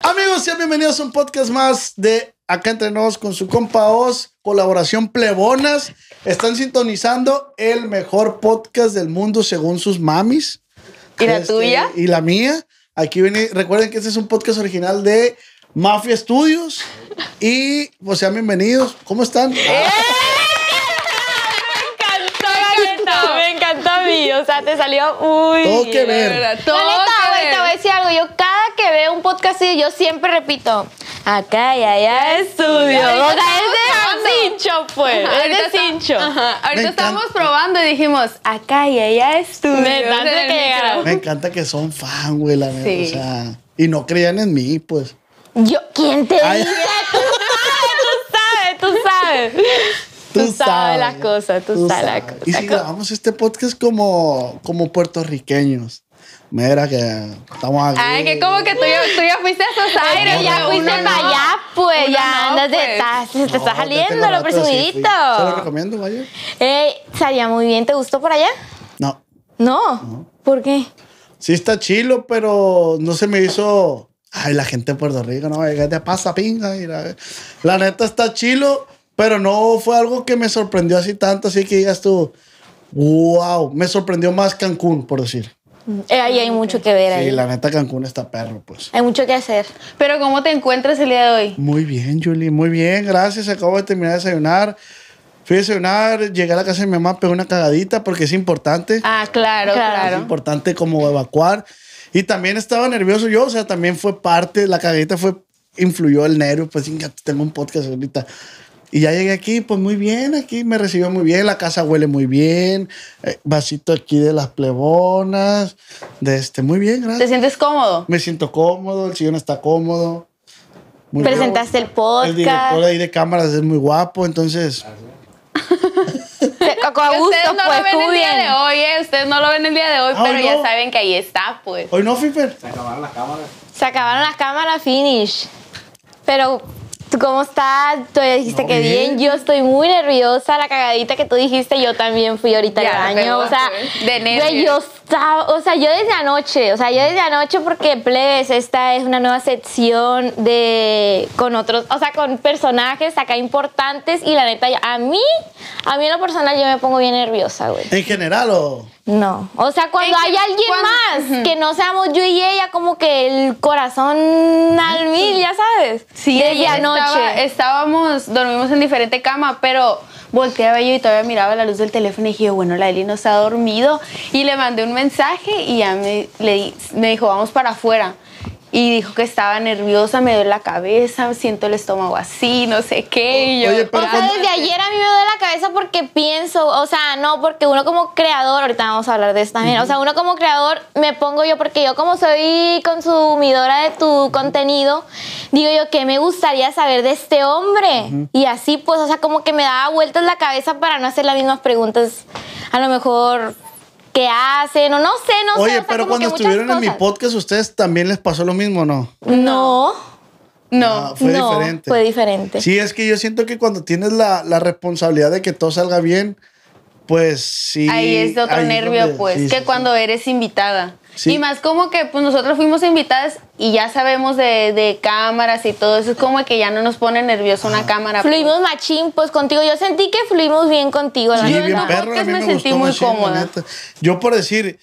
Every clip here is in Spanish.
Amigos, sean bienvenidos a un podcast más de Acá Entre Nos con su compa Oz, colaboración plebonas. Están sintonizando el mejor podcast del mundo según sus mamis. ¿Y la este, tuya? Y la mía. Aquí viene, recuerden que este es un podcast original de Mafia Studios. Y pues sean bienvenidos. ¿Cómo están? ¡Eh! Ah. Me encantó, me encantó a O sea, te salió muy Todo que ver. Todo te voy a decir algo. Yo cada que veo un podcast y yo siempre repito, acá y allá estudio. O sea, es de cincho, pues. es de cincho. Ahorita estamos probando y dijimos, acá y allá estudio. Me, encanta que son fan, güey, la O sea, y no creían en mí, pues. Yo, ¿quién te dice? Tú sabes, tú sabes, tú sabes. Tú, cosa las cosas, tú, sabes, las Y si grabamos este podcast como, como puertorriqueños. Mira que estamos aquí. Ay, que como que tú ya, fuiste a aires, ya fuiste para allá, pues, ya andas, pues. te, estás está saliendo lo presumidito. Te lo recomiendo, vaya. Eh, salía muy bien, ¿te gustó por allá? No. ¿No? ¿Por qué? Sí está chilo, pero no se me hizo... Ay, la gente de Puerto Rico, no, ya te pasa, pinga? Y la neta está chilo, pero no fue algo que me sorprendió así tanto, así que digas tú, wow, me sorprendió más Cancún, por decir. Eh, ahí hay mucho que ver. Sí, la neta Cancún está perro, pues. Hay mucho que hacer. Pero ¿cómo te encuentras el día de hoy? Muy bien, Juli, muy bien, gracias. Acabo de terminar de desayunar. Fui a desayunar, llegué a la casa de mi mamá, pegué una cagadita porque es importante. Ah, claro, claro. Es importante como evacuar. Y también estaba nervioso yo, o sea, también fue parte, la cagadita fue, influyó el nervio, pues tengo un podcast ahorita. Y ya llegué aquí, pues muy bien, aquí me recibió muy bien, la casa huele muy bien, eh, vasito aquí de las plebonas, de este, muy bien, gracias. ¿Te sientes cómodo? Me siento cómodo, el sillón está cómodo. Muy Presentaste el podcast. El director ahí de cámaras es muy guapo, entonces... a gusto, ustedes no lo pues, ven el día de hoy, ¿eh? Ustedes no lo ven el día de hoy, ah, pero ya saben que ahí está, pues. Hoy no, Fiper. Se acabaron las cámaras. Se acabaron las cámaras, finish. Pero ¿Tú cómo estás? Tú ya dijiste que bien. Yo estoy muy nerviosa. La cagadita que tú dijiste, yo también fui ahorita al baño. O sea, de nervios. yo o sea, yo desde anoche, o sea, yo desde anoche porque plebes, esta es una nueva sección de con otros, o sea, con personajes acá importantes y la neta a mí, a mí en lo personal yo me pongo bien nerviosa, güey. En general o no, o sea, cuando hay alguien más que no seamos yo y ella, como que el corazón al mil, ya sabes. Sí, ella anoche. estábamos, dormimos en diferente cama, pero volteaba yo y todavía miraba la luz del teléfono y dije, bueno, la Eli no se ha dormido. Y le mandé un mensaje y ya me, le, me dijo, vamos para afuera y dijo que estaba nerviosa, me duele la cabeza, siento el estómago así, no sé qué. Y yo, o sea, desde ayer a mí me duele la cabeza porque pienso, o sea, no, porque uno como creador, ahorita vamos a hablar de esto también, o sea, uno como creador me pongo yo, porque yo como soy consumidora de tu contenido, digo yo, ¿qué me gustaría saber de este hombre? Y así, pues, o sea, como que me daba vueltas la cabeza para no hacer las mismas preguntas, a lo mejor que hacen, o no sé, no Oye, sé. Oye, pero cuando estuvieron en mi podcast, ¿ustedes también les pasó lo mismo no? No. No, ah, fue diferente. Fue diferente. Sí, es que yo siento que cuando tienes la, responsabilidad de que todo salga bien, pues sí. Ahí es otro nervio, pues, que cuando eres invitada. Y más como que pues nosotros fuimos invitadas y ya sabemos de, cámaras y todo eso. Es como que ya no nos pone nervioso una ah. cámara. Pues. Fluimos machín, pues contigo. Yo sentí que fluimos bien contigo. Sí, yo bien perro, me, sentí muy machín, Yo por decir,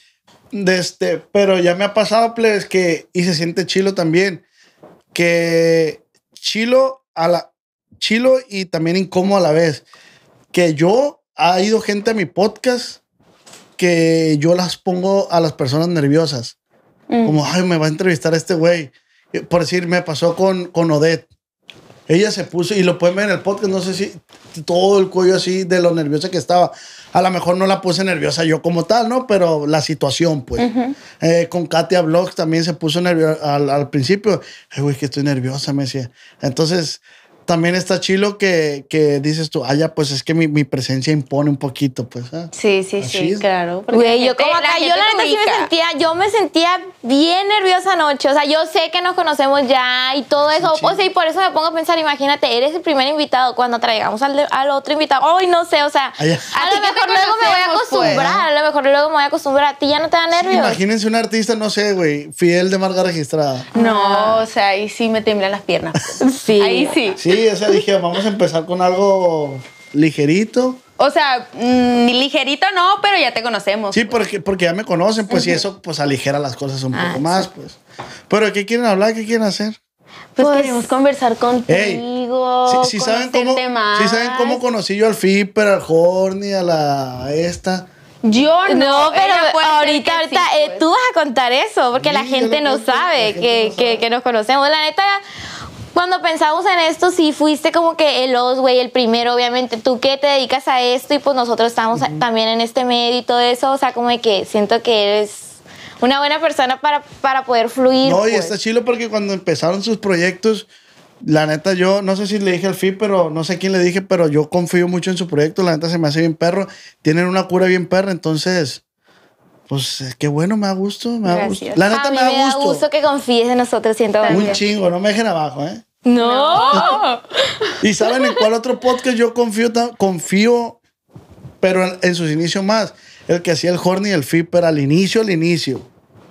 de este, pero ya me ha pasado, pues que, y se siente chilo también, que chilo a la, chilo y también incómodo a la vez, que yo, ha ido gente a mi podcast que yo las pongo a las personas nerviosas. Mm. Como, ay, me va a entrevistar este güey. Por decir, me pasó con, con Odette. Ella se puso, y lo pueden ver en el podcast, no sé si todo el cuello así de lo nerviosa que estaba. A lo mejor no la puse nerviosa yo como tal, ¿no? Pero la situación, pues. Eh, con Katia Blogs también se puso nerviosa al, al, principio. Ay, güey, que estoy nerviosa, me decía. Entonces, también está chilo que, que dices tú, allá ah, pues es que mi, presencia impone un poquito, pues. ¿eh? Sí, sí, sí, claro. Güey, yo como acá yo la neta sí me sentía, yo me sentía bien nerviosa anoche. O sea, yo sé que nos conocemos ya y todo eso. Sí, o sea, y por eso me pongo a pensar, imagínate, eres el primer invitado cuando traigamos al, otro invitado. Ay, no sé, o sea, a, lo mejor luego me voy a pues? acostumbrar, a lo mejor luego me voy a acostumbrar. ¿A ti ya no te da nervios? imagínense un artista, no sé, güey, fiel de marca registrada. No, o sea, ahí sí me temblan las piernas. sí. Ahí sí. Sí, Sí, o sea, dije, vamos a empezar con algo ligerito. O sea, mm, ligerito no, pero ya te conocemos. Sí, pues. porque, porque ya me conocen, pues, y eso pues aligera las cosas un poco ah, más, pues. Pero, ¿qué quieren hablar? ¿Qué quieren hacer? Pues, pues conversar contigo. si, saben cómo, saben cómo conocí yo al Fipper, al Horny, a la esta. Yo no, pero ahorita, ahorita eh, pues. tú vas a contar eso, porque la gente no sabe, que, que, que, nos conocemos. La neta, cuando pensamos en esto, sí fuiste como que el os, güey, el primero, obviamente, tú que te dedicas a esto y pues nosotros estamos también en este medio y todo eso, o sea, como que siento que eres una buena persona para, para poder fluir. No, y pues. está chilo porque cuando empezaron sus proyectos, la neta yo, no sé si le dije al FI, pero no sé quién le dije, pero yo confío mucho en su proyecto, la neta se me hace bien perro, tienen una cura bien perra, entonces pues eh, qué bueno, me ha gustado, me ha gusto. La neta a mí me, me gusto. que confíes en nosotros, siento Un chingo, no me dejen abajo, ¿eh? No. y saben en cuál otro podcast yo confío, confío, pero en, sus inicios más. El que hacía el Horny y el Flipper al inicio, al inicio.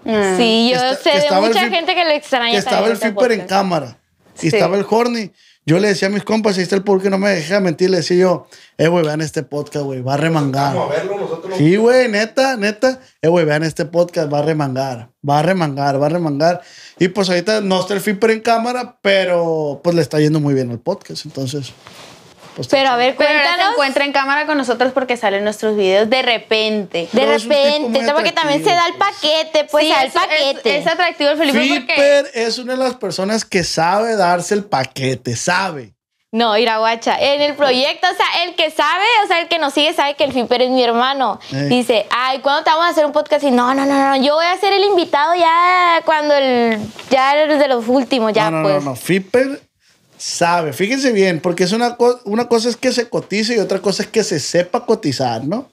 Mm. Sí, yo sé de mucha gente que lo extraña. estaba el este Flipper en cámara. Y estaba el Horny. Yo le decía a mis compas, ahí está el porque no me dejé mentir, le decía yo, eh, güey, vean este podcast, güey, va a remangar. Vamos a verlo nosotros. Sí, güey, neta, neta, eh, güey, vean este podcast, va a remangar, va a remangar, va a remangar. Y pues ahorita no está el Flipper en cámara, pero pues le está yendo muy bien al podcast, entonces. Pues Pero a ver, cuéntanos. Pero se encuentra en cámara con nosotros porque salen nuestros videos de repente. De repente, porque también se da el pues. paquete, pues el paquete. Es, atractivo el Felipe Flipper porque... es una de las personas que sabe darse el paquete, sabe. No, Iraguacha, en el proyecto, o sea, el que sabe, o sea, el que nos sigue sabe que el Flipper es mi hermano. Dice, ay, ¿cuándo te vamos a hacer un podcast? Y no, no, no, no, yo voy a ser el invitado ya cuando el, ya eres de los últimos, ya no, no, No, pues. no, Flipper sabe, fíjense bien, porque es una, una cosa es que se cotice y otra cosa es que se sepa cotizar, ¿no?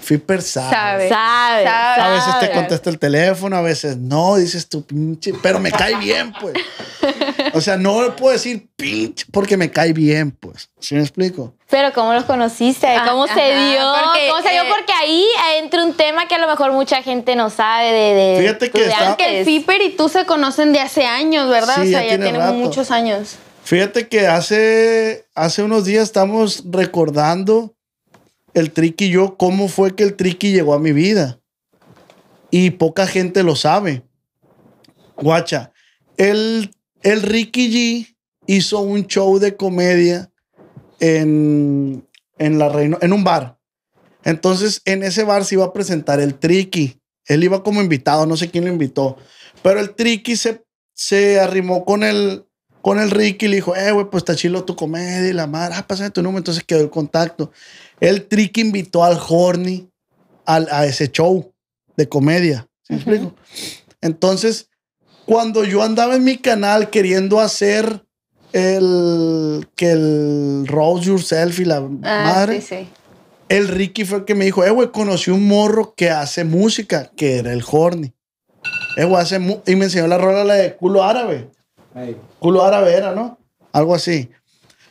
Fipper sabe. Sabe, A veces te contesta el teléfono, a veces no, dices tú pinche, pero me cae bien, pues. O sea, no le puedo decir pinche porque me cae bien, pues. ¿Sí me explico? Pero ¿cómo los conociste? Ah, ¿Cómo se dio? Porque, ¿Cómo se dio? Eh, porque ahí entra un tema que a lo mejor mucha gente no sabe de... de fíjate que... que el Fipper y tú se conocen de hace años, ¿verdad? o sea, ya, tienen muchos años. Fíjate que hace, hace unos días estamos recordando el Triqui yo, cómo fue que el Triqui llegó a mi vida. Y poca gente lo sabe. Guacha, el, el Ricky G hizo un show de comedia en, en, la en un bar. Entonces, en ese bar se iba a presentar el Triki Él iba como invitado, no sé quién lo invitó. Pero el Triqui se, se arrimó con el, con el Ricky le dijo, eh, güey, pues está chilo tu comedia y la madre, ah, pásame tu número. Entonces quedó el contacto. El Ricky invitó al Horny al, a ese show de comedia. me explico? Entonces, cuando yo andaba en mi canal queriendo hacer el que el Rose Yourself y la ah, madre, el Ricky fue el que me dijo, eh, güey, conocí un morro que hace música, que era el Horny. Eh, güey, hace y me enseñó la rola la de culo árabe. Culo árabe ¿no? Algo así.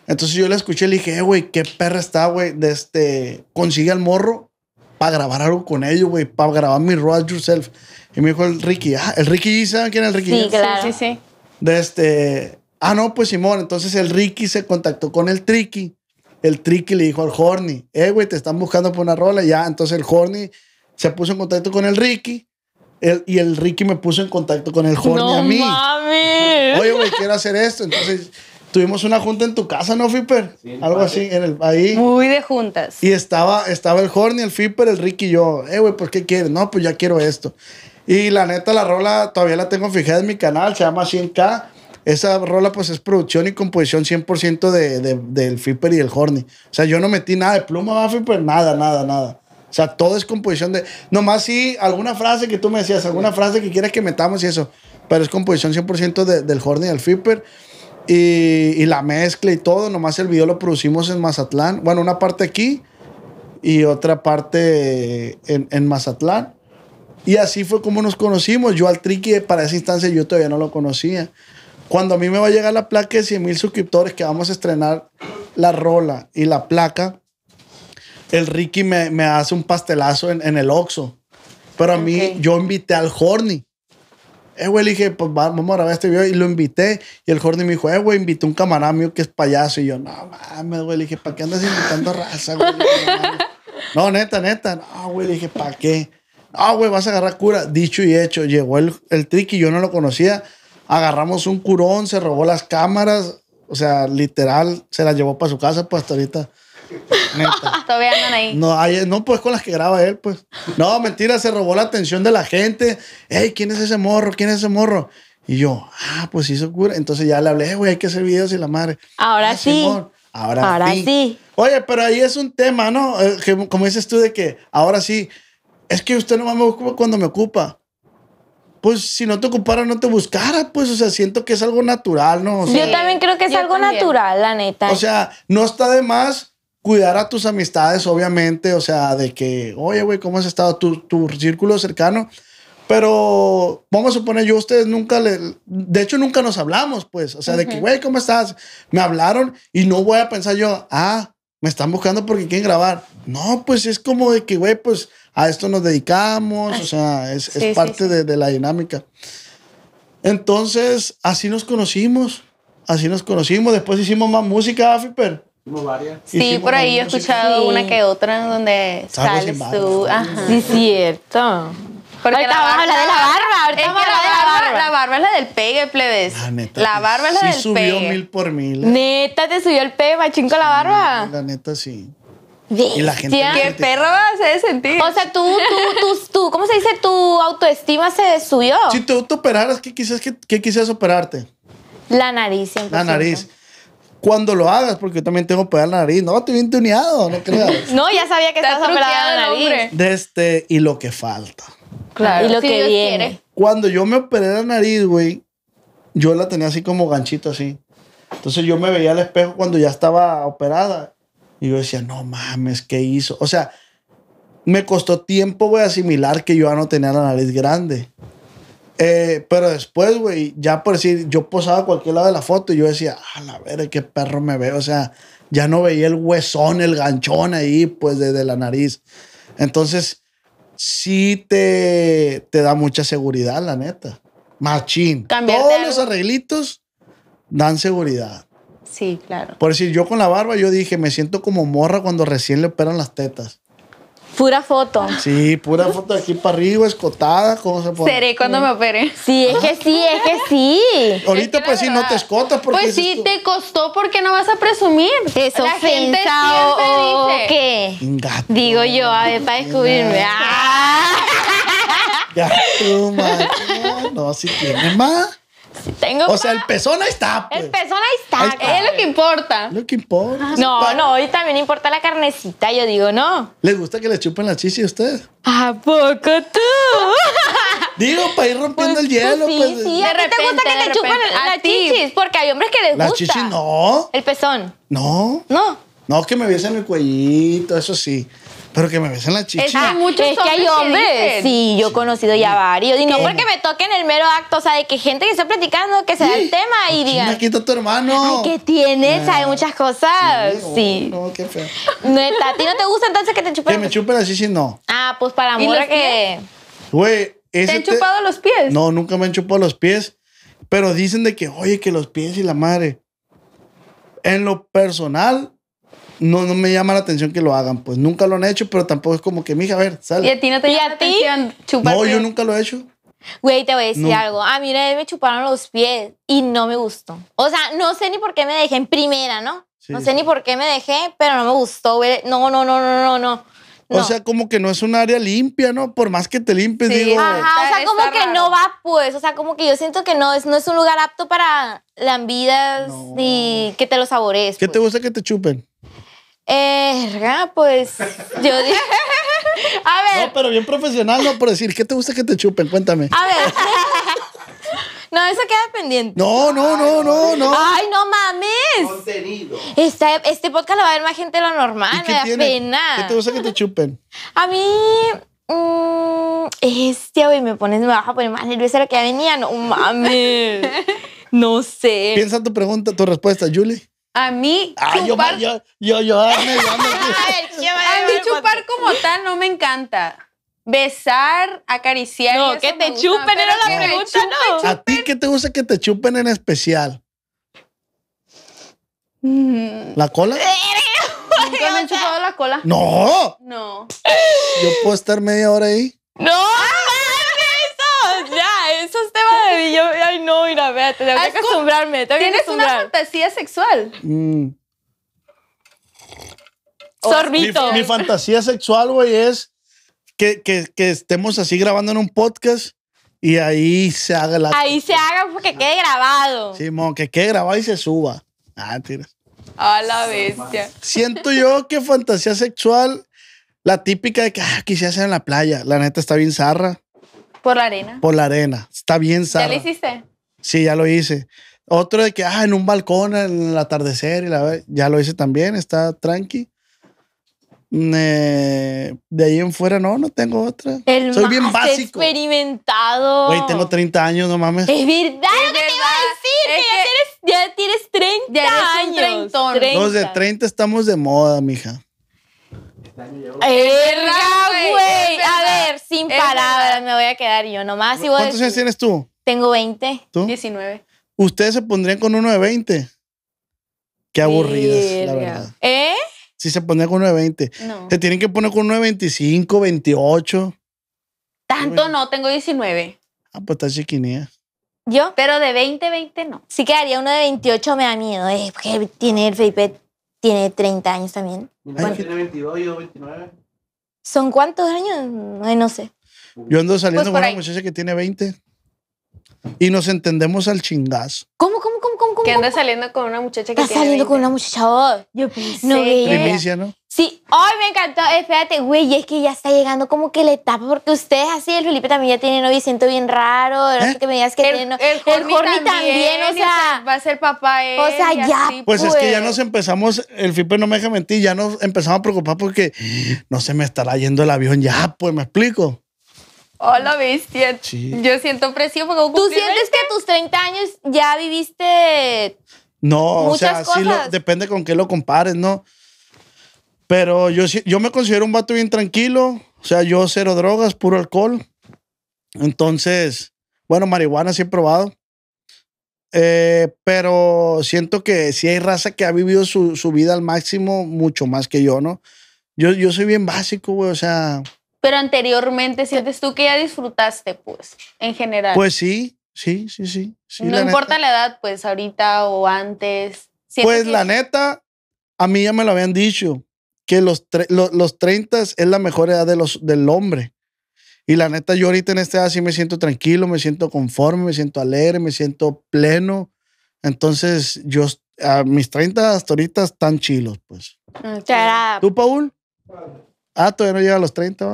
Entonces yo le escuché y le dije, eh, güey, qué perra está, güey, de este, consigue al morro para grabar algo con ellos, güey, para grabar mi Roll Yourself. Y me dijo el Ricky, ah, el Ricky, ¿saben quién es el Ricky? Sí, claro. Sí, sí. De este, ah, no, pues Simón, entonces el Ricky se contactó con el Tricky. El Tricky le dijo al Horny, eh, güey, te están buscando por una rola. Ya, entonces el Horny se puso en contacto con el Ricky y el Ricky me puso en contacto con el Jorge a mí. Mames. Oye, güey, quiero hacer esto. Entonces, tuvimos una junta en tu casa, ¿no, Fipper? Algo así, en el, ahí. Muy de juntas. Y estaba, estaba el Horny, el Fiper, el Ricky y yo. Eh, güey, pues, qué quieres? No, pues ya quiero esto. Y la neta, la rola todavía la tengo fijada en mi canal, se llama 100K. Esa rola, pues, es producción y composición 100% de, del Fiper y el Horny. O sea, yo no metí nada de pluma, va, Fipper? nada, nada, nada. O sea, todo es composición de. Nomás sí, alguna frase que tú me decías, alguna frase que quieras que metamos y eso. Pero es composición 100% de, del Horn y del Flipper. Y, la mezcla y todo. Nomás el video lo producimos en Mazatlán. Bueno, una parte aquí y otra parte en, en Mazatlán. Y así fue como nos conocimos. Yo al Triqui para esa instancia yo todavía no lo conocía. Cuando a mí me va a llegar la placa de 100 mil suscriptores que vamos a estrenar la rola y la placa, el Ricky me, me hace un pastelazo en, en el Oxxo. Pero a mí, yo invité al Horny. Eh, güey, le dije, pues vamos a grabar este video. Y lo invité. Y el Horny me dijo, eh, güey, invité un camarada mío que es payaso. Y yo, no mames, güey. Le dije, ¿para qué andas invitando raza, güey? no, neta, neta. No, güey. Le dije, ¿para qué? no, güey, vas a agarrar cura. Dicho y hecho, llegó el, el y yo no lo conocía. Agarramos un curón, se robó las cámaras. O sea, literal, se las llevó para su casa, pues hasta ahorita Todavía No, no, pues con las que graba él, pues. No, mentira, se robó la atención de la gente. Ey, ¿quién es ese morro? ¿Quién es ese morro? Y yo, ah, pues sí se ocurre, Entonces ya le hablé, güey, hay que hacer videos y la madre. Ahora ah, sí. ahora, ahora sí. Oye, pero ahí es un tema, ¿no? Eh, como dices tú de que ahora sí. Es que usted nomás me ocupa cuando me ocupa pues si no te ocupara, no te buscara, pues, o sea, siento que es algo natural, ¿no? yo también creo que es algo natural, la neta. O sea, no está de más cuidar a tus amistades, obviamente, o sea, de que, oye, güey, ¿cómo has estado tu, tu círculo cercano? Pero vamos a suponer, yo a ustedes nunca le. De hecho, nunca nos hablamos, pues. O sea, de que, güey, ¿cómo estás? Me hablaron y no voy a pensar yo, ah, me están buscando porque quieren grabar. No, pues es como de que, güey, pues a esto nos dedicamos. O sea, es, parte De, la dinámica. Entonces, así nos conocimos. Así nos conocimos. Después hicimos más música, Afiper. Sí, por ahí he escuchado una que otra donde sales tú. Ajá. Sí, cierto. Porque ahorita vamos a la de la barba. Ahorita vamos la, la, barba, la barba es la del pegue, plebes. Ah, neta, la pues barba es la sí del subió mil por mil. Neta, te subió el pegue, machín con la barba. La neta, sí. Y la gente. ¿Qué perro se debe sentir? O sea, tú, tú, tú, tú, ¿cómo se dice? Tu autoestima se subió. Si tú te operaras, ¿qué quisieras, qué, operarte? La nariz, La nariz cuando lo hagas, porque yo también tengo operar la nariz. No, estoy bien tuneado, no creas. no, ya sabía que estabas operada la nariz. De este, y lo que falta. Claro, y lo que viene. Cuando yo me operé la nariz, güey, yo la tenía así como ganchito así. Entonces yo me veía al espejo cuando ya estaba operada. Y yo decía, no mames, ¿qué hizo? O sea, me costó tiempo, güey, asimilar que yo ya no tenía la nariz grande. Eh, pero después, güey, ya por decir, yo posaba a cualquier lado de la foto y yo decía, a ah, la ver qué perro me veo. O sea, ya no veía el huesón, el ganchón ahí, pues desde la nariz. Entonces, sí te, te da mucha seguridad, la neta. Machín. Todos los arreglitos dan seguridad. Sí, claro. Por decir, yo con la barba, yo dije, me siento como morra cuando recién le operan las tetas. Pura foto. Sí, pura foto de aquí para arriba, escotada, ¿cómo se pone? Seré cuando me opere. Sí, es que sí, es que sí. Ahorita pues sí, no te escotas porque... Pues sí, te costó porque no vas a presumir. eso La gente qué. Digo yo, a ver, para descubrirme. ya ah. tú macho. No, si tiene más. O sea, el pezón ahí está. El pues. pezón ahí está, Es lo que importa. Lo que importa. No, no, y también importa la carnecita, yo digo, no. ¿Les gusta que les chupen la chichi a ustedes? ¿A poco tú? Digo, para ir rompiendo el pues, pues hielo. Pues, sí, ¿A ti te gusta que le chupen la chichis? Porque hay hombres que les gusta. Las chichis no. El pezón. No. No. No, que me viesen el cuellito, eso sí. Pero que me besen la chicha. Es, es que hay hombres. Sí, yo he conocido ya varios. Y no porque me toquen el mero acto, o sea, de que gente que está platicando, que se da el tema y digan. Aquí está tu hermano. Ay, ¿qué tienes? Ah. Hay muchas cosas. Sí. No, qué feo. Neta, ¿a ti no te gusta entonces que te chupen? Que me chupen así, sí, no. Ah, pues para amor que. Güey. ¿Te han chupado los pies? No, nunca me han chupado los pies. Pero dicen de que, oye, que los pies y la madre. En lo personal, no, no me llama la atención que lo hagan. Pues nunca lo han hecho, pero tampoco es como que, mija, a ver, sale. ¿Y a ti no te llama la atención chupar? No, yo nunca lo he hecho. Güey, te voy a decir algo. Ah, a mí me chuparon los pies y no me gustó. O sea, no sé ni por qué me dejé en primera, ¿no? No sé ni por qué me dejé, pero no me gustó, güey. No, no, no, no, no, no. O sea, como que no es un área limpia, ¿no? Por más que te limpies, digo. Ajá, o sea, como que no va, pues. O sea, como que yo siento que no es, no es un lugar apto para lambidas vidas y que te lo saborees. ¿Qué te pues. gusta que te chupen? Erga, pues yo dije. A ver. No, pero bien profesional, no por decir, ¿qué te gusta que te chupen? Cuéntame. A ver. No, eso queda pendiente. No, no, no, no, no. Ay, no mames. Contenido. este podcast lo va a ver más gente de lo normal, me da pena. ¿Qué te gusta que te chupen? A mí. este, güey, me pones, me vas a poner más nerviosa lo que ya venía. No mames. No sé. Piensa tu pregunta, tu respuesta, Julie. A mí ah, chupar... Yo, yo, a, mí chupar como tal no me encanta. Besar, acariciar. No, que te chupen era la pregunta, ¿no? ¿A ti qué te gusta que te chupen en especial? Mm. ¿La cola? Nunca me han chupado la cola. ¡No! No. Yo puedo estar media hora ahí. ¡No! ¡Ah! este de ay, no, mira, vea, ah, acostumbrarme. ¿Tienes una fantasía sexual? Mm. Sorbito. Mi, fantasía sexual, güey, es que, que, estemos así grabando en un podcast y ahí se haga la. Ahí se haga porque quede grabado. sí mo que quede grabado y se suba. Ah, tira. A la bestia. Siento yo que fantasía sexual, la típica de que ah, quisiera hacer en la playa. La neta está bien zarra. Por la arena. Por la arena. Está bien, Sara. ¿Ya lo hiciste? Sí, ya lo hice. Otro de que, ah, en un balcón, en el atardecer, y la, ya lo hice también, está tranqui. Mm, eh, de ahí en fuera, no, no tengo otra. Soy bien básico. experimentado. Oye, tengo 30 años, no mames. Es verdad lo que te iba a decir, ya, tienes, 30 ya años. 30. Los de 30 estamos de moda, mija güey! A ver, sin palabras me voy a quedar yo nomás. ¿Cuántos años tienes tú? Tengo 20. ¿Tú? 19. ¿Ustedes se pondrían con uno de 20? Qué aburridas, la verdad. ¿Eh? Sí se pondrían con uno de 20. Te Se tienen que poner con uno de 25, 28. Tanto no, tengo 19. Ah, pues está chiquinía. ¿Yo? Pero de 20, 20 no. Sí quedaría uno de 28, me da miedo. Eh, qué tiene el Felipe tiene 30 años también. tiene 22, o 29. ¿Son cuántos años? Ay, no sé. Yo ando saliendo pues con una muchacha que tiene 20 y nos entendemos al chingazo. ¿Cómo, cómo, cómo, cómo? Que anda saliendo con una muchacha que Está saliendo con una muchacha oh, Yo pensé. Primicia, ¿no? Sí, hoy me encantó. Espérate, güey, es que ya está llegando como que la etapa, porque ustedes así, el Felipe también ya tiene novio, siento bien raro, no sé ¿Eh? que me digas que el, tiene El, Jorge también, o sea. Va a ser papá él. O sea, ya. pues, pues, es que ya nos pues. empezamos, el Felipe no me deja mentir, ya nos empezamos a preocupar porque no se me estará yendo el avión ya, pues, ¿me explico? Hola, bestia. Yo siento presión ¿Tú sientes que a tus 30 años ya viviste No, o sea, sí depende con qué lo compares, ¿no? Pero yo, yo me considero un vato bien tranquilo. O sea, yo cero drogas, puro alcohol. Entonces, bueno, marihuana sí he probado. Eh, pero siento que sí hay raza que ha vivido su, vida al máximo mucho más que yo, ¿no? Yo, yo soy bien básico, güey. O sea, pero anteriormente sientes tú que ya disfrutaste, pues, en general. Pues sí, sí, sí, sí. no importa la edad, pues, ahorita o antes. Pues la neta, a mí ya me lo habían dicho, que los, los, 30 es la mejor edad de los, del hombre. Y la neta, yo ahorita en esta edad sí me siento tranquilo, me siento conforme, me siento alegre, me siento pleno. Entonces, yo a mis 30 hasta ahorita están chilos, pues. ¿Tú, Paul? Ah, todavía no llega a los 30.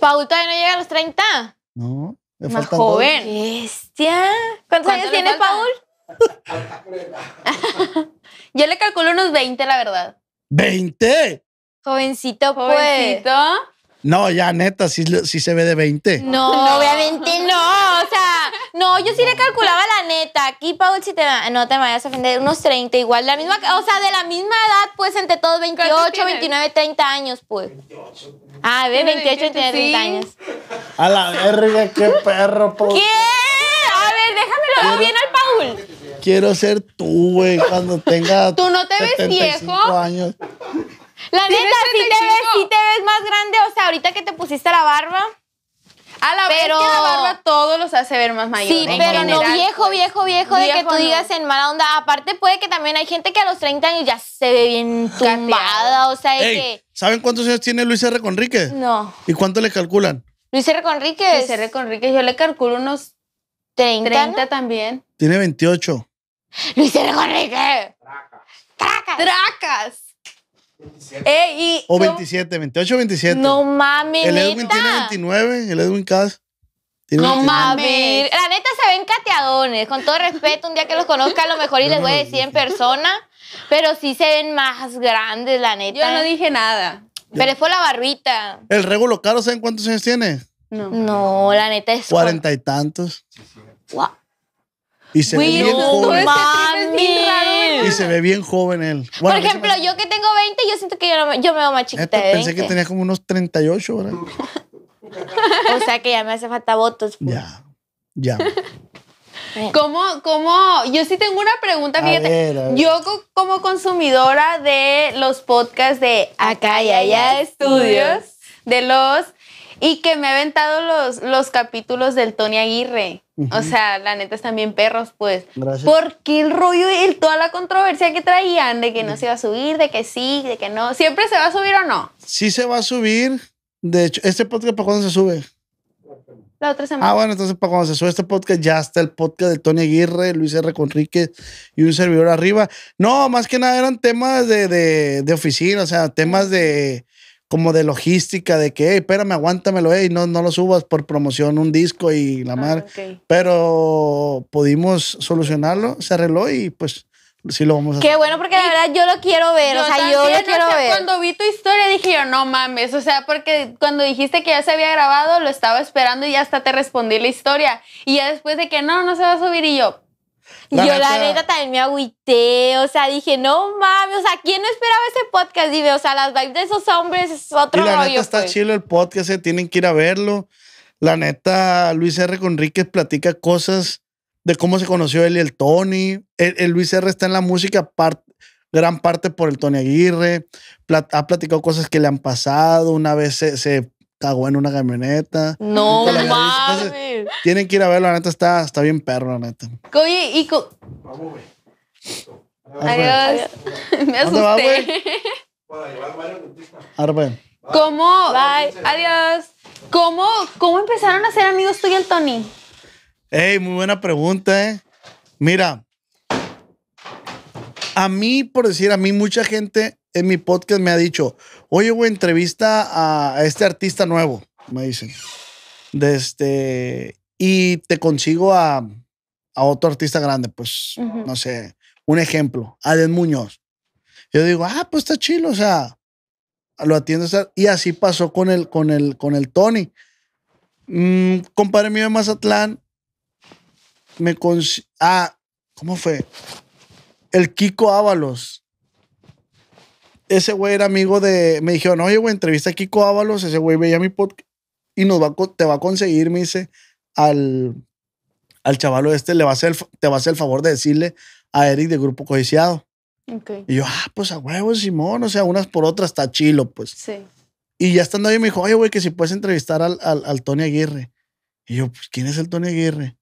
Paul todavía no llega a los 30. No. Le Más joven. Bestia. ¿Cuántos años tiene Paul? Yo le calculo unos 20, la verdad. ¿20? Jovencito, pues. Jovencito. No, ya neta, sí, se ve de 20. No, no, obviamente no. O sea, no, yo sí le calculaba la neta. Aquí, Paul, si te, no te vayas a ofender, unos 30 igual. La misma, o sea, de la misma edad, pues, entre todos, 28, 29, 30 años, pues. 28. Ah, ve, 28, 29, 30 años. A la verga, qué perro, Paul. ¿Qué? A ver, déjamelo bien al Paul. Quiero ser tú, güey, cuando tenga. Tú no te ves viejo. Años. La neta, sí te, ves, sí te ves más grande. O sea, ahorita que te pusiste la barba. A la pero... la barba todos los hace ver más mayores. Sí, pero no viejo, pues. viejo, viejo, de que tú digas en mala onda. Aparte puede que también hay gente que a los 30 años ya se ve bien tumbada, o sea, ¿Saben cuántos años tiene Luis R. Conríquez? No. ¿Y cuánto le calculan? Luis R. Conríquez. Luis R. Conríquez, yo le calculo unos 30, 30 también. Tiene 28. Luis R. Tracas. Tracas. Tracas o 27, 28, 27. No mames. El Edwin tiene 29, el Edwin No mames. La neta se ven cateadones. Con todo respeto, un día que los conozca, a lo mejor y les voy a decir en persona. Pero sí se ven más grandes, la neta. Yo no dije nada. Pero fue la barbita. ¿El regulo caro saben cuántos años tiene? No. No, la neta es. Cuarenta y tantos. Y se ven y se ve bien joven él. Por ejemplo, yo que tengo 20, yo siento que yo, me, veo más eh, chiquita. de Pensé que tenías como unos 38, ¿verdad? o sea que ya me hace falta votos. Pues. Ya, ya. ¿Cómo, ¿Cómo? Yo sí tengo una pregunta, fíjate. Yo como consumidora de los podcasts de Acá y Allá Estudios, de los... Y que me he aventado los, los capítulos del Tony Aguirre. O sea, la neta están bien perros, pues. Gracias. Porque el rollo y toda la controversia que traían de que no se iba a subir, de que sí, de que no. ¿Siempre se va a subir o no? Sí se va a subir. De hecho, ¿este podcast para cuándo se sube? La otra semana. Ah, bueno, entonces para cuándo se sube este podcast, ya está el podcast de Tony Aguirre, Luis R. Conríquez y un servidor arriba. No, más que nada eran temas de, de, de oficina, o sea, temas de como de logística, de que, hey, espérame, aguántamelo, y no, no lo subas por promoción, un disco y la ah, madre. Pero pudimos solucionarlo, se arregló y pues sí lo vamos a Qué bueno, porque la verdad yo lo quiero ver, o sea, yo lo quiero ver. Cuando vi tu historia dije yo, no mames, o sea, porque cuando dijiste que ya se había grabado, lo estaba esperando y ya hasta te respondí la historia. Y ya después de que no, no se va a subir y yo, yo la neta también me agüité, o sea, dije, no mames, o sea, ¿quién no esperaba ese podcast? Dime, o sea, las vibes de esos hombres es otro y la Neta está pues. chido el podcast, eh, tienen que ir a verlo. La neta, Luis R. Conríquez platica cosas de cómo se conoció él y el Tony. El, Luis R. está en la música gran parte por el Tony Aguirre. ha platicado cosas que le han pasado. Una vez se agua en una camioneta. No mames. tienen que ir a verlo, la neta está, está bien perro, la neta. Oye, y co Adiós. Me asusté. Arben. ¿Cómo? Bye. Adiós. ¿Cómo, ¿Cómo empezaron a ser amigos tú y el Tony? Ey, muy buena pregunta, ¿eh? Mira, a mí, por decir, a mí mucha gente en mi podcast me ha dicho, oye, a entrevista a este artista nuevo, me dicen. De este, y te consigo a, otro artista grande, pues, no sé, un ejemplo, Aden Muñoz. Yo digo, ah, pues está chido, o sea, lo atiendo. Y así pasó con el, con el, con el Tony. Compare mm, compadre mío de Mazatlán, me con... Ah, ¿cómo fue? El Kiko Ábalos ese güey era amigo de. Me dijeron, oye, güey, entrevista a Kiko Ábalos. Ese güey veía mi podcast y nos va, te va a conseguir, me dice, al, al chavalo este, le va a hacer, te va a hacer el favor de decirle a Eric de Grupo Codiciado. Y yo, ah, pues a huevo, Simón, o sea, unas por otras está chilo, pues. Sí. Y ya estando ahí me dijo, oye, güey, que si puedes entrevistar al, al Tony Aguirre. Y yo, pues, ¿quién es el Tony Aguirre?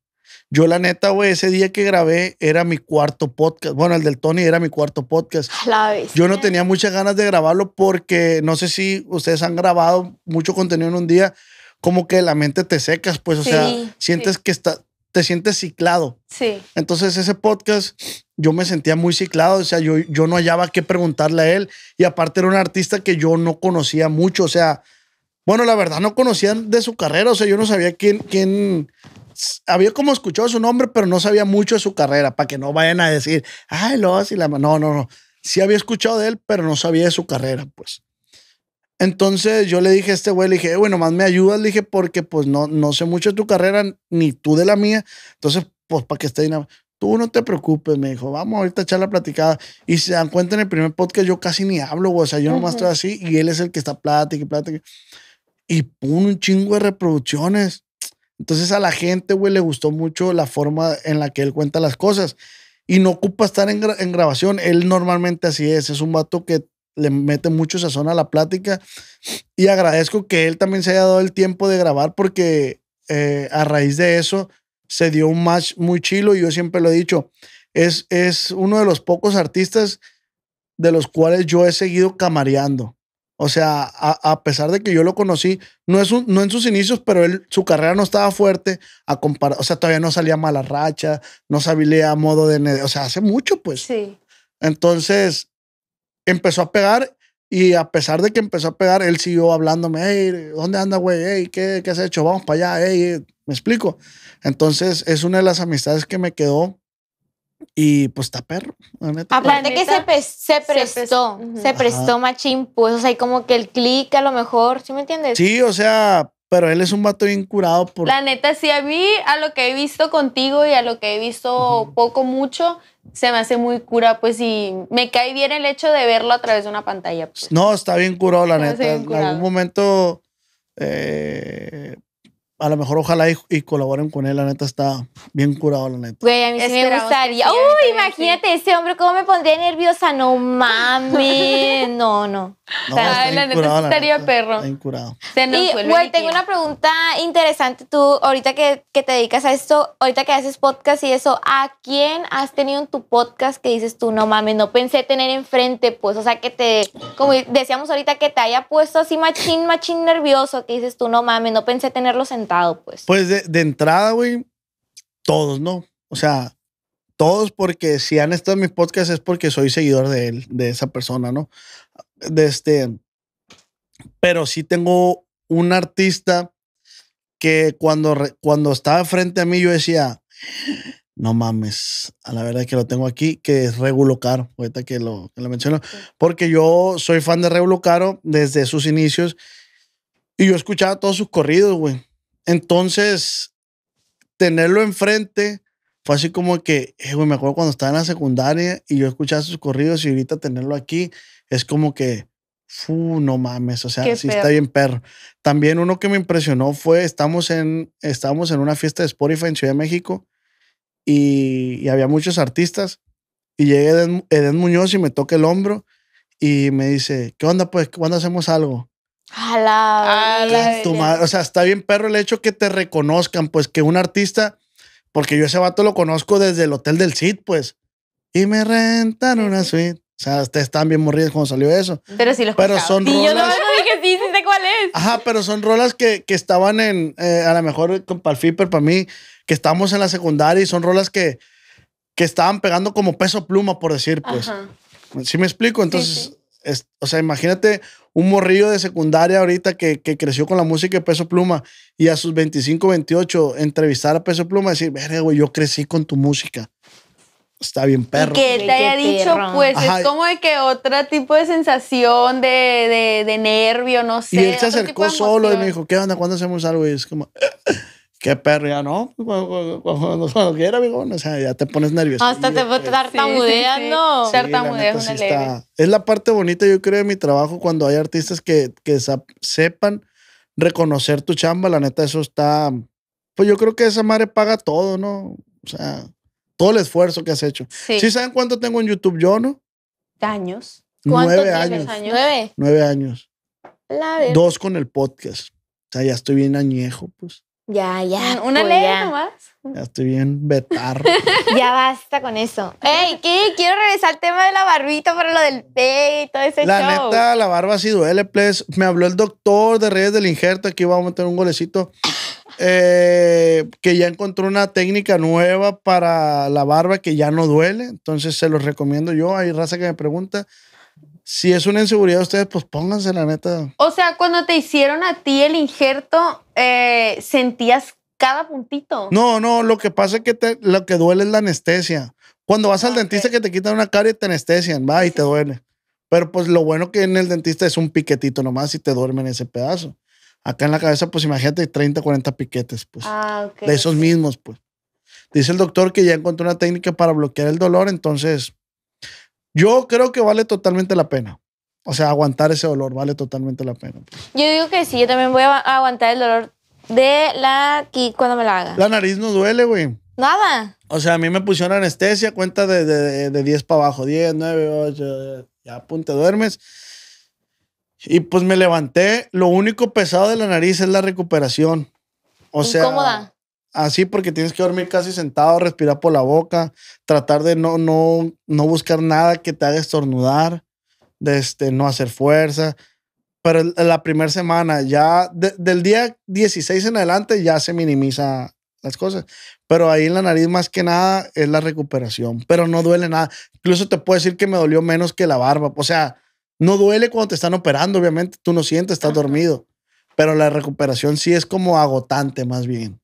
Yo la neta, güey, ese día que grabé era mi cuarto podcast. Bueno, el del Tony era mi cuarto podcast. La Yo no tenía muchas ganas de grabarlo porque no sé si ustedes han grabado mucho contenido en un día, como que la mente te secas, pues, o sea, sientes que está, te sientes ciclado. Sí. Entonces ese podcast yo me sentía muy ciclado, o sea, yo, yo no hallaba qué preguntarle a él y aparte era un artista que yo no conocía mucho, o sea, bueno, la verdad no conocían de su carrera, o sea, yo no sabía quién, quién, había como escuchado su nombre, pero no sabía mucho de su carrera, para que no vayan a decir, ay, lo así la... No, no, no. Sí había escuchado de él, pero no sabía de su carrera, pues. Entonces yo le dije a este güey, le dije, bueno, eh, más me ayudas, le dije, porque pues no, no sé mucho de tu carrera, ni tú de la mía. Entonces, pues para que esté Tú no te preocupes, me dijo, vamos ahorita a echar la platicada. Y se dan cuenta en el primer podcast, yo casi ni hablo, O sea, yo nomás más estoy así y él es el que está plática y plática y un chingo de reproducciones. Entonces a la gente, güey, le gustó mucho la forma en la que él cuenta las cosas. Y no ocupa estar en, grabación. Él normalmente así es. Es un vato que le mete mucho sazón a la plática. Y agradezco que él también se haya dado el tiempo de grabar porque eh, a raíz de eso se dio un match muy chilo. Y yo siempre lo he dicho, es, es uno de los pocos artistas de los cuales yo he seguido camareando. O sea, a, pesar de que yo lo conocí, no, es no en sus inicios, pero él, su carrera no estaba fuerte a comparar. O sea, todavía no salía mala racha, no sabía a modo de. O sea, hace mucho, pues. Sí. Entonces empezó a pegar y a pesar de que empezó a pegar, él siguió hablándome, hey, ¿dónde anda, güey? Hey, ¿qué, ¿qué, has hecho? Vamos para allá, hey, eh", me explico. Entonces, es una de las amistades que me quedó y pues está perro. Aparte que se, que se, prestó, se, prestó, machín, pues, o sea, como que el clic a lo mejor, ¿sí me entiendes? Sí, o sea, pero él es un vato bien curado por... La neta, sí, a mí, a lo que he visto contigo y a lo que he visto poco, mucho, se me hace muy cura, pues, y me cae bien el hecho de verlo a través de una pantalla. Pues. No, está bien curado, la neta. En algún momento, eh, a lo mejor ojalá y, y, colaboren con él, la neta está bien curado, la neta. Güey, a mí sí me gustaría. Uy, imagínate ese hombre, cómo me pondría nerviosa, no mames. No, no. la, neta estaría perro. Está curado. güey, tengo una pregunta interesante. Tú, ahorita que, que, te dedicas a esto, ahorita que haces podcast y eso, ¿a quién has tenido en tu podcast que dices tú, no mames, no pensé tener enfrente, pues? O sea, que te, como decíamos ahorita, que te haya puesto así machín, machín nervioso, que dices tú, no mames, no pensé tenerlos en pues? pues de, entrada, güey, todos, ¿no? O sea, todos porque si han estado en mis podcasts es porque soy seguidor de él, de esa persona, ¿no? De este, pero sí tengo un artista que cuando, cuando estaba frente a mí yo decía, no mames, a la verdad que lo tengo aquí, que es Regulo Caro, ahorita que lo, mencionó porque yo soy fan de Regulo Caro desde sus inicios y yo escuchaba todos sus corridos, güey. Entonces, tenerlo enfrente fue así como que, eh, güey, me acuerdo cuando estaba en la secundaria y yo escuchaba sus corridos y ahorita tenerlo aquí es como que, fu, no mames, o sea, sí está bien perro. También uno que me impresionó fue, estamos en, estábamos en una fiesta de Spotify en Ciudad de México y, había muchos artistas y llegué Edén Muñoz y me toca el hombro y me dice, ¿qué onda pues? ¿Cuándo hacemos algo? A la, o sea, está bien perro el hecho que te reconozcan, pues que un artista, porque yo ese vato lo conozco desde el hotel del CID, pues, y me rentan una suite. O sea, ustedes están bien morridos cuando salió eso. Pero sí los Pero son rolas. Yo no, dije sí, sí sé cuál es. Ajá, pero son rolas que, que estaban en, eh, a lo mejor con Palfiper para mí, que estábamos en la secundaria y son rolas que, que estaban pegando como peso pluma, por decir, pues. Ajá. ¿Sí me explico? Entonces, o sea, imagínate un morrillo de secundaria ahorita que, creció con la música de Peso Pluma y a sus 25, 28 entrevistar a Peso Pluma y decir, verga, güey, yo crecí con tu música. Está bien perro. Y que te haya dicho, pues es como de que otro tipo de sensación de, de nervio, no sé. Y él se acercó solo y me dijo, ¿qué onda? ¿Cuándo hacemos algo? Y es como... qué perro, ya no, cuando, cuando, quiera, amigo, o sea, ya te pones nervioso. Ah, hasta te Ser dar Tartamudeas una Es la parte bonita, yo creo, de mi trabajo cuando hay artistas que, sepan reconocer tu chamba, la neta, eso está, pues yo creo que esa madre paga todo, ¿no? O sea, todo el esfuerzo que has hecho. Sí. ¿Sí saben cuánto tengo en YouTube yo, no? Años. Nueve años. años. ¿Nueve? años. Dos con el podcast. O sea, ya estoy bien añejo, pues. Ya, ya. Mm, una ley nomás. Ya estoy bien vetar. ya basta con eso. Ey, ¿qué? Quiero regresar al tema de la barbita para lo del té y todo ese la La neta, la barba sí duele, please. Me habló el doctor de redes del Injerto, aquí vamos a meter un golecito. Eh, que ya encontró una técnica nueva para la barba que ya no duele. Entonces se los recomiendo yo. Hay raza que me pregunta si es una inseguridad ustedes, pues pónganse la neta. O sea, cuando te hicieron a ti el injerto, eh, sentías cada puntito. No, no, lo que pasa es que te, lo que duele es la anestesia. Cuando vas al dentista que te quitan una y te anestesian, va y te duele. Pero pues lo bueno que en el dentista es un piquetito nomás y te duermen ese pedazo. Acá en la cabeza, pues imagínate 30, 40 piquetes, pues. Ah, ok. De esos mismos, pues. Dice el doctor que ya encontró una técnica para bloquear el dolor, entonces yo creo que vale totalmente la pena. O sea, aguantar ese dolor vale totalmente la pena. Pues. Yo digo que sí, yo también voy a aguantar el dolor de la aquí cuando me la haga. La nariz no duele, güey. Nada. O sea, a mí me pusieron anestesia, cuenta de, de, 10 para abajo, 10, 9, 8, ya punto te duermes. Y pues me levanté. Lo único pesado de la nariz es la recuperación. O sea, así porque tienes que dormir casi sentado, respirar por la boca, tratar de no, no, no buscar nada que te haga estornudar, de este, no hacer fuerza. Pero la primera semana, ya del día 16 en adelante, ya se minimiza las cosas. Pero ahí en la nariz, más que nada, es la recuperación. Pero no duele nada. Incluso te puedo decir que me dolió menos que la barba. O sea, no duele cuando te están operando, obviamente. Tú no sientes, estás dormido. Pero la recuperación sí es como agotante, más bien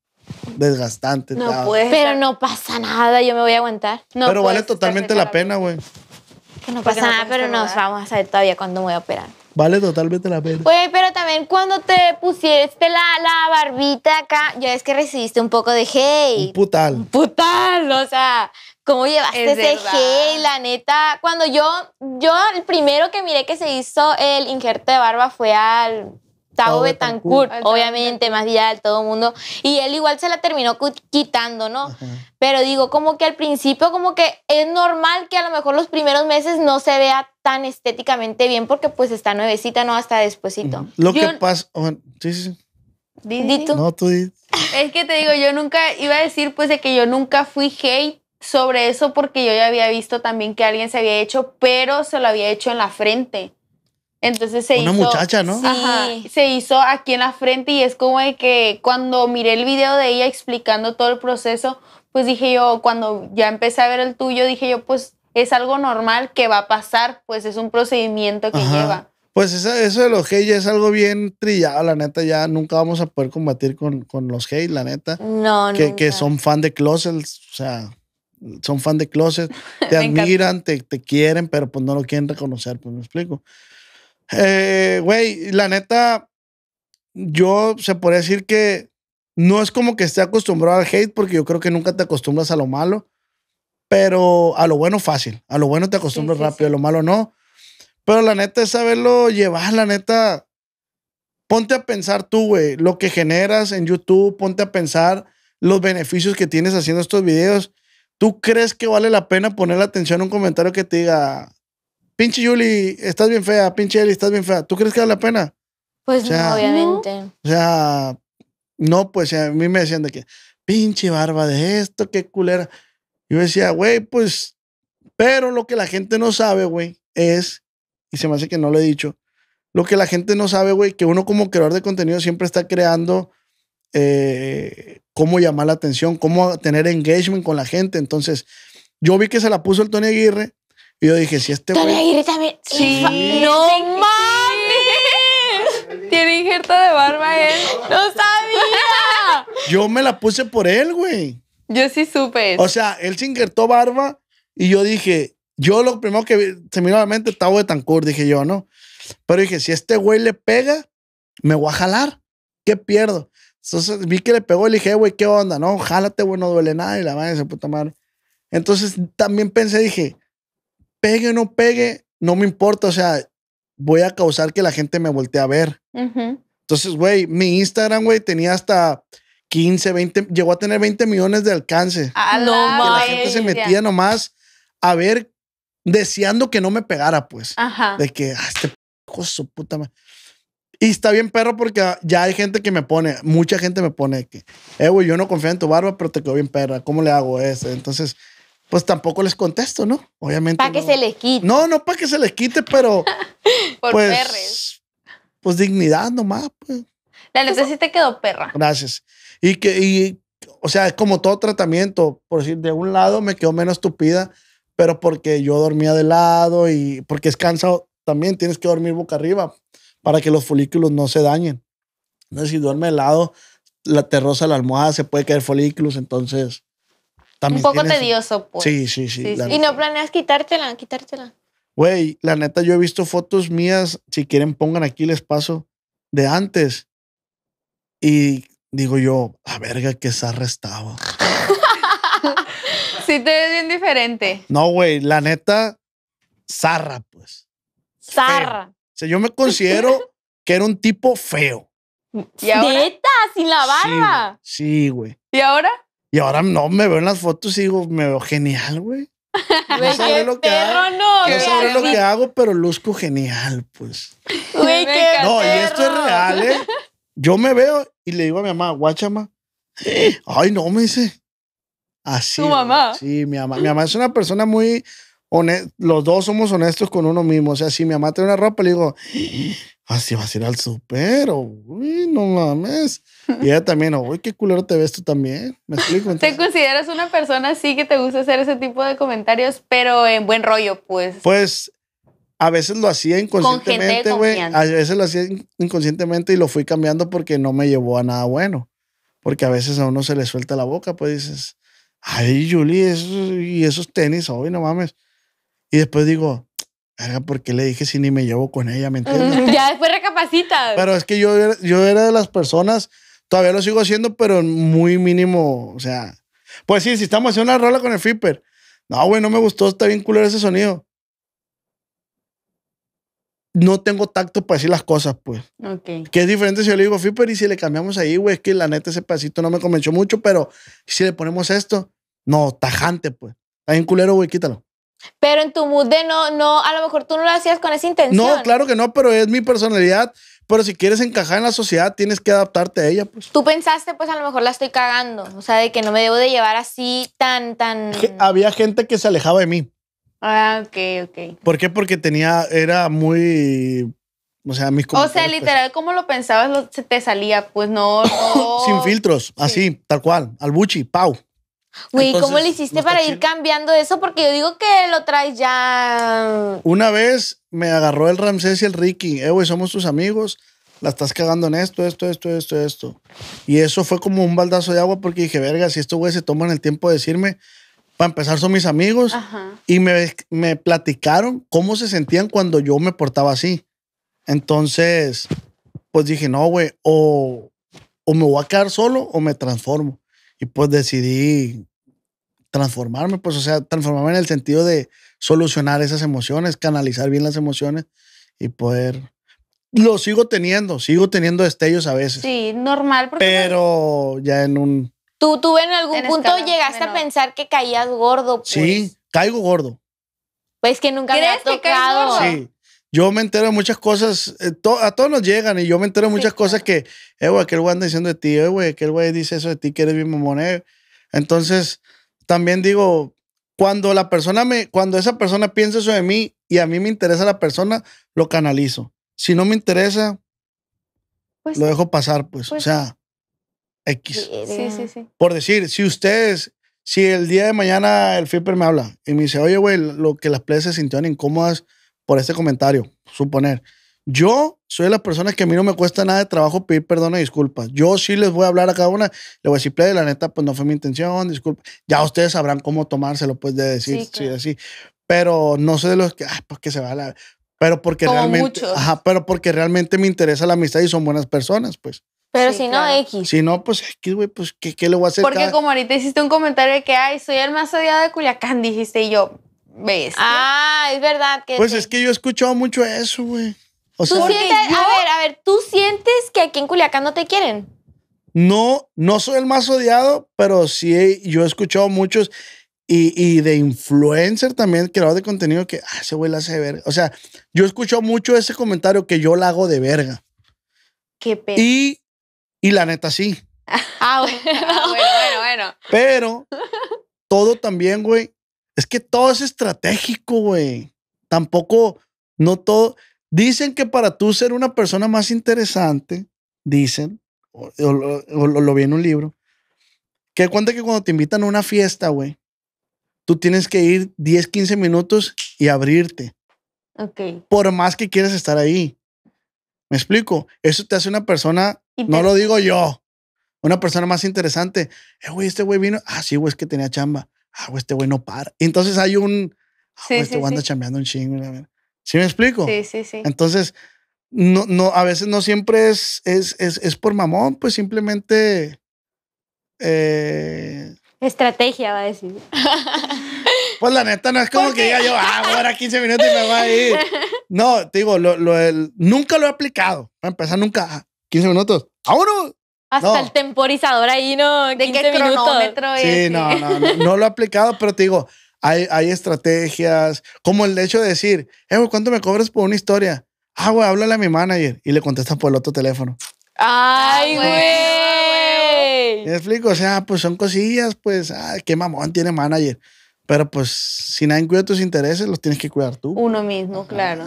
desgastante. No Pero no pasa nada, yo me voy a aguantar. No pero vale totalmente la pena, güey. no pasa nada, pero nos vamos a saber todavía cuándo me voy a operar. Vale totalmente la pena. Güey, pero también cuando te pusiste la, la barbita acá, ya es que recibiste un poco de hey. Un putal. o sea, ¿cómo llevaste ese La neta, cuando yo, yo el primero que miré que se hizo el injerto de barba fue al Gustavo Betancourt, obviamente más de todo el mundo. Y él igual se la terminó quitando, ¿no? Pero digo, como que al principio, como que es normal que a lo mejor los primeros meses no se vea tan estéticamente bien porque pues está nuevecita, ¿no? Hasta despuesito. Lo que pasa... sí, sí. ¿Di No, tú Es que te digo, yo nunca iba a decir pues de que yo nunca fui hate sobre eso porque yo ya había visto también que alguien se había hecho, pero se lo había hecho en la frente. Entonces se Una hizo. Una muchacha, ¿no? Ajá, se hizo aquí en la frente y es como de que cuando miré el video de ella explicando todo el proceso, pues dije yo, cuando ya empecé a ver el tuyo, dije yo, pues es algo normal que va a pasar, pues es un procedimiento que lleva. Pues eso, eso de los gays es algo bien trillado, la neta. Ya nunca vamos a poder combatir con, con los gays, la neta. No, que, que son fan de closets, o sea, son fan de closet, te admiran, te, te, quieren, pero pues no lo quieren reconocer, pues me explico. Eh, güey, la neta, yo se podría decir que no es como que esté acostumbrado al hate, porque yo creo que nunca te acostumbras a lo malo, pero a lo bueno fácil, a lo bueno te acostumbras rápido, a lo malo no. Pero la neta es saberlo llevar, la neta. Ponte a pensar tú, güey, lo que generas en YouTube, ponte a pensar los beneficios que tienes haciendo estos videos. ¿Tú crees que vale la pena poner la atención a un comentario que te diga, pinche Julie, estás bien fea, pinche Eli, estás bien fea. ¿Tú crees que vale la pena? Pues no, obviamente. O sea, no, pues a mí me decían de que, pinche barba de esto, qué culera. Yo decía, güey, pues, pero lo que la gente no sabe, güey, es, y se me hace que no lo he dicho, lo que la gente no sabe, güey, que uno como creador de contenido siempre está creando eh, cómo llamar la atención, cómo tener engagement con la gente. Entonces, yo vi que se la puso el Tony Aguirre y yo dije, si este güey... Sí. ¡No mames! Tiene injerto de barba él. ¡No sabía! Yo me la puse por él, güey. Yo sí supe. O sea, él se injertó barba y yo dije, yo lo primero que se me vino a la mente, estaba de Tancur, dije yo, ¿no? Pero dije, si este güey le pega, me voy a jalar. ¿Qué pierdo? Entonces vi que le pegó y le dije, eh, güey, ¿qué onda? No, jálate, güey, no duele nada y la madre se puta madre. Entonces también pensé, dije, pegue o no pegue, no me importa, o sea, voy a causar que la gente me voltee a ver. Entonces, güey, mi Instagram, güey, tenía hasta 15, 20, llegó a tener 20 millones de alcance. Ah, no, la gente se metía nomás a ver, deseando que no me pegara, pues. Ajá. De que, ah, este su puta madre. Y está bien, perro, porque ya hay gente que me pone, mucha gente me pone que, eh, güey, yo no confío en tu barba, pero te quedó bien, perra. ¿Cómo le hago esto? Entonces, pues tampoco les contesto, ¿no? Obviamente. Para que se les quite. No, no para que se les quite, pero. Por pues, perres. Pues dignidad nomás. Pues. La noticia te quedó perra. Gracias. Y que, y, o sea, es como todo tratamiento. Por decir, de un lado me quedó menos tupida, pero porque yo dormía de lado y porque es cansado también tienes que dormir boca arriba para que los folículos no se dañen. Entonces, si duerme de lado, la terrosa la almohada, se puede caer folículos, entonces un poco tedioso, pues. Sí, sí, sí. Y no planeas quitártela, quitártela. Güey, la neta, yo he visto fotos mías, si quieren pongan aquí les paso, de antes. Y digo yo, a verga qué zarra estaba. sí te ves bien diferente. No, güey, la neta, zarra, pues. Zarra. O sea, yo me considero que era un tipo feo. ¿Neta? ¿Sin la barba? Sí, güey. ¿Y ahora? Y ahora no, me veo en las fotos y digo, me veo genial, güey. No sabré lo que hago. pero luzco genial, pues. Güey, qué No, y esto es real, ¿eh? Yo me veo y le digo a mi mamá, guachama. Ay, no, me dice. Así. ¿Tu mamá? Sí, mi mamá. Mi mamá es una persona muy honesta. Los dos somos honestos con uno mismo. O sea, si mi mamá trae una ropa, le digo, si vas a ir al super, uy, no mames. Y ella también, uy, qué culero te ves tú también. ¿Me explico? ¿Te consideras una persona así que te gusta hacer ese tipo de comentarios, pero en buen rollo, pues? Pues a veces lo hacía inconscientemente, güey. A veces lo hacía inconscientemente y lo fui cambiando porque no me llevó a nada bueno. Porque a veces a uno se le suelta la boca, pues dices, ay, Julie, eso, y esos tenis, hoy no mames. Y después digo, ¿por porque le dije si ni me llevo con ella, ¿me entiendes? ya después recapacita. Pero es que yo, era, yo era de las personas, todavía lo sigo haciendo, pero muy mínimo, o sea. Pues sí, si estamos haciendo una rola con el Flipper. No, güey, no me gustó, está bien culero ese sonido. No tengo tacto para decir las cosas, pues. Ok. Que es diferente si yo le digo Flipper y si le cambiamos ahí, güey, es que la neta ese pasito no me convenció mucho, pero si le ponemos esto, no, tajante, pues. Está bien culero, güey, quítalo. Pero en tu mood de no, no, a lo mejor tú no lo hacías con esa intención. No, claro que no, pero es mi personalidad. Pero si quieres encajar en la sociedad, tienes que adaptarte a ella, pues. Tú pensaste, pues a lo mejor la estoy cagando. O sea, de que no me debo de llevar así tan, tan. Que había gente que se alejaba de mí. Ah, ok, ok. ¿Por qué? Porque tenía, era muy. O sea, mis O sea, pues literal, como lo pensabas, se te salía, pues no. Sin filtros, así, tal cual. Al buchi, pau. Güey, ¿cómo le hiciste para ir cambiando eso? Porque yo digo que lo traes ya. Una vez me agarró el Ramsés y el Ricky. Eh, güey, somos tus amigos. La estás cagando en esto, esto, esto, esto, esto. Y eso fue como un baldazo de agua porque dije, verga, si estos güeyes se toman el tiempo de decirme, para empezar son mis amigos. Y me, platicaron cómo se sentían cuando yo me portaba así. Entonces, pues dije, no, güey, o, o me voy a quedar solo o me transformo. Y pues decidí transformarme, pues, o sea, transformarme en el sentido de solucionar esas emociones, canalizar bien las emociones y poder. Lo sigo teniendo, sigo teniendo destellos a veces. Sí, normal. pero ya en un. Tú, tú en algún punto llegaste a pensar que caías gordo. Pues. Sí, caigo gordo. Pues que nunca me ha tocado. sí, yo me entero de muchas cosas, eh, a todos nos llegan y yo me entero de muchas cosas que, eh, güey, aquel güey anda diciendo de ti, eh, güey, aquel güey dice eso de ti, que eres mi mamón, eh". Entonces, también digo, cuando la persona me, cuando esa persona piensa eso de mí y a mí me interesa la persona, lo canalizo. Si no me interesa, pues lo dejo pasar, pues, o pues sea, X. Sí, sí, sí. Por decir, si ustedes si el día de mañana el flipper me habla y me dice, oye, güey, lo que las playas se sintieron incómodas por ese comentario, suponer. Yo soy de las personas que a mí no me cuesta nada de trabajo pedir perdón y disculpas. Yo sí les voy a hablar a cada una. Le voy a decir, play, la neta, pues no fue mi intención, disculpa. Ya ustedes sabrán cómo tomárselo, pues, de decir, sí, de así. Pero no sé de los que, ah, pues que se va a la... Pero porque Como realmente... Ajá, pero porque realmente me interesa la amistad y son buenas personas, pues. Pero si no, X. Si no, pues X, güey, pues ¿qué, le voy a hacer? Porque como ahorita hiciste un comentario de que, ay, soy el más odiado de Culiacán, dijiste y yo. Ah, es verdad que. Pues es que yo he escuchado mucho eso, güey. O sea, ¿Tú A ver, a ver, ¿tú sientes que aquí en Culiacán no te quieren? No, no soy el más odiado, pero sí yo he escuchado muchos. Y, de influencer también, creador de contenido, que ah, ese güey la hace de verga. O sea, yo he escuchado mucho ese comentario que yo la hago de verga. Qué pedo. Y, y la neta sí. Ah, ah, bueno, bueno, bueno. Pero todo también, güey, es que todo es estratégico, güey. Tampoco, no todo. Dicen que para tú ser una persona más interesante, dicen, o, lo vi en un libro, que cuenta que cuando te invitan a una fiesta, güey, tú tienes que ir 10, 15 minutos y abrirte. Ok. Por más que quieras estar ahí. ¿Me explico? Eso te hace una persona, no lo digo yo, una persona más interesante. Eh, güey, este güey vino. Ah, sí, güey, es que tenía chamba ah, este güey no para. entonces hay un, ah, sí, este güey anda chambeando un chingo. ¿Sí me explico? Sí, sí, sí. Entonces, no, no, a veces no siempre es, es, es, es por mamón, pues simplemente... Eh, Estrategia, va a decir. Pues la neta no es como que diga yo, ah, ahora 15 minutos y me voy a ir. No, te digo, lo, lo, el, nunca lo he aplicado. a empezar, nunca. 15 ah, minutos. Ahora, hasta el temporizador ahí, ¿no? ¿De qué cronómetro es? Sí, no, no, no, lo he aplicado, pero te digo, hay, hay estrategias, como el hecho de decir, eh, ¿cuánto me cobras por una historia? Ah, güey, háblale a mi manager y le contestas por el otro teléfono. ¡Ay, ah, güey! ¿Me explico? O sea, pues son cosillas, pues, ah, qué mamón tiene manager. Pero pues, si nadie cuida tus intereses, los tienes que cuidar tú. Uno mismo, claro.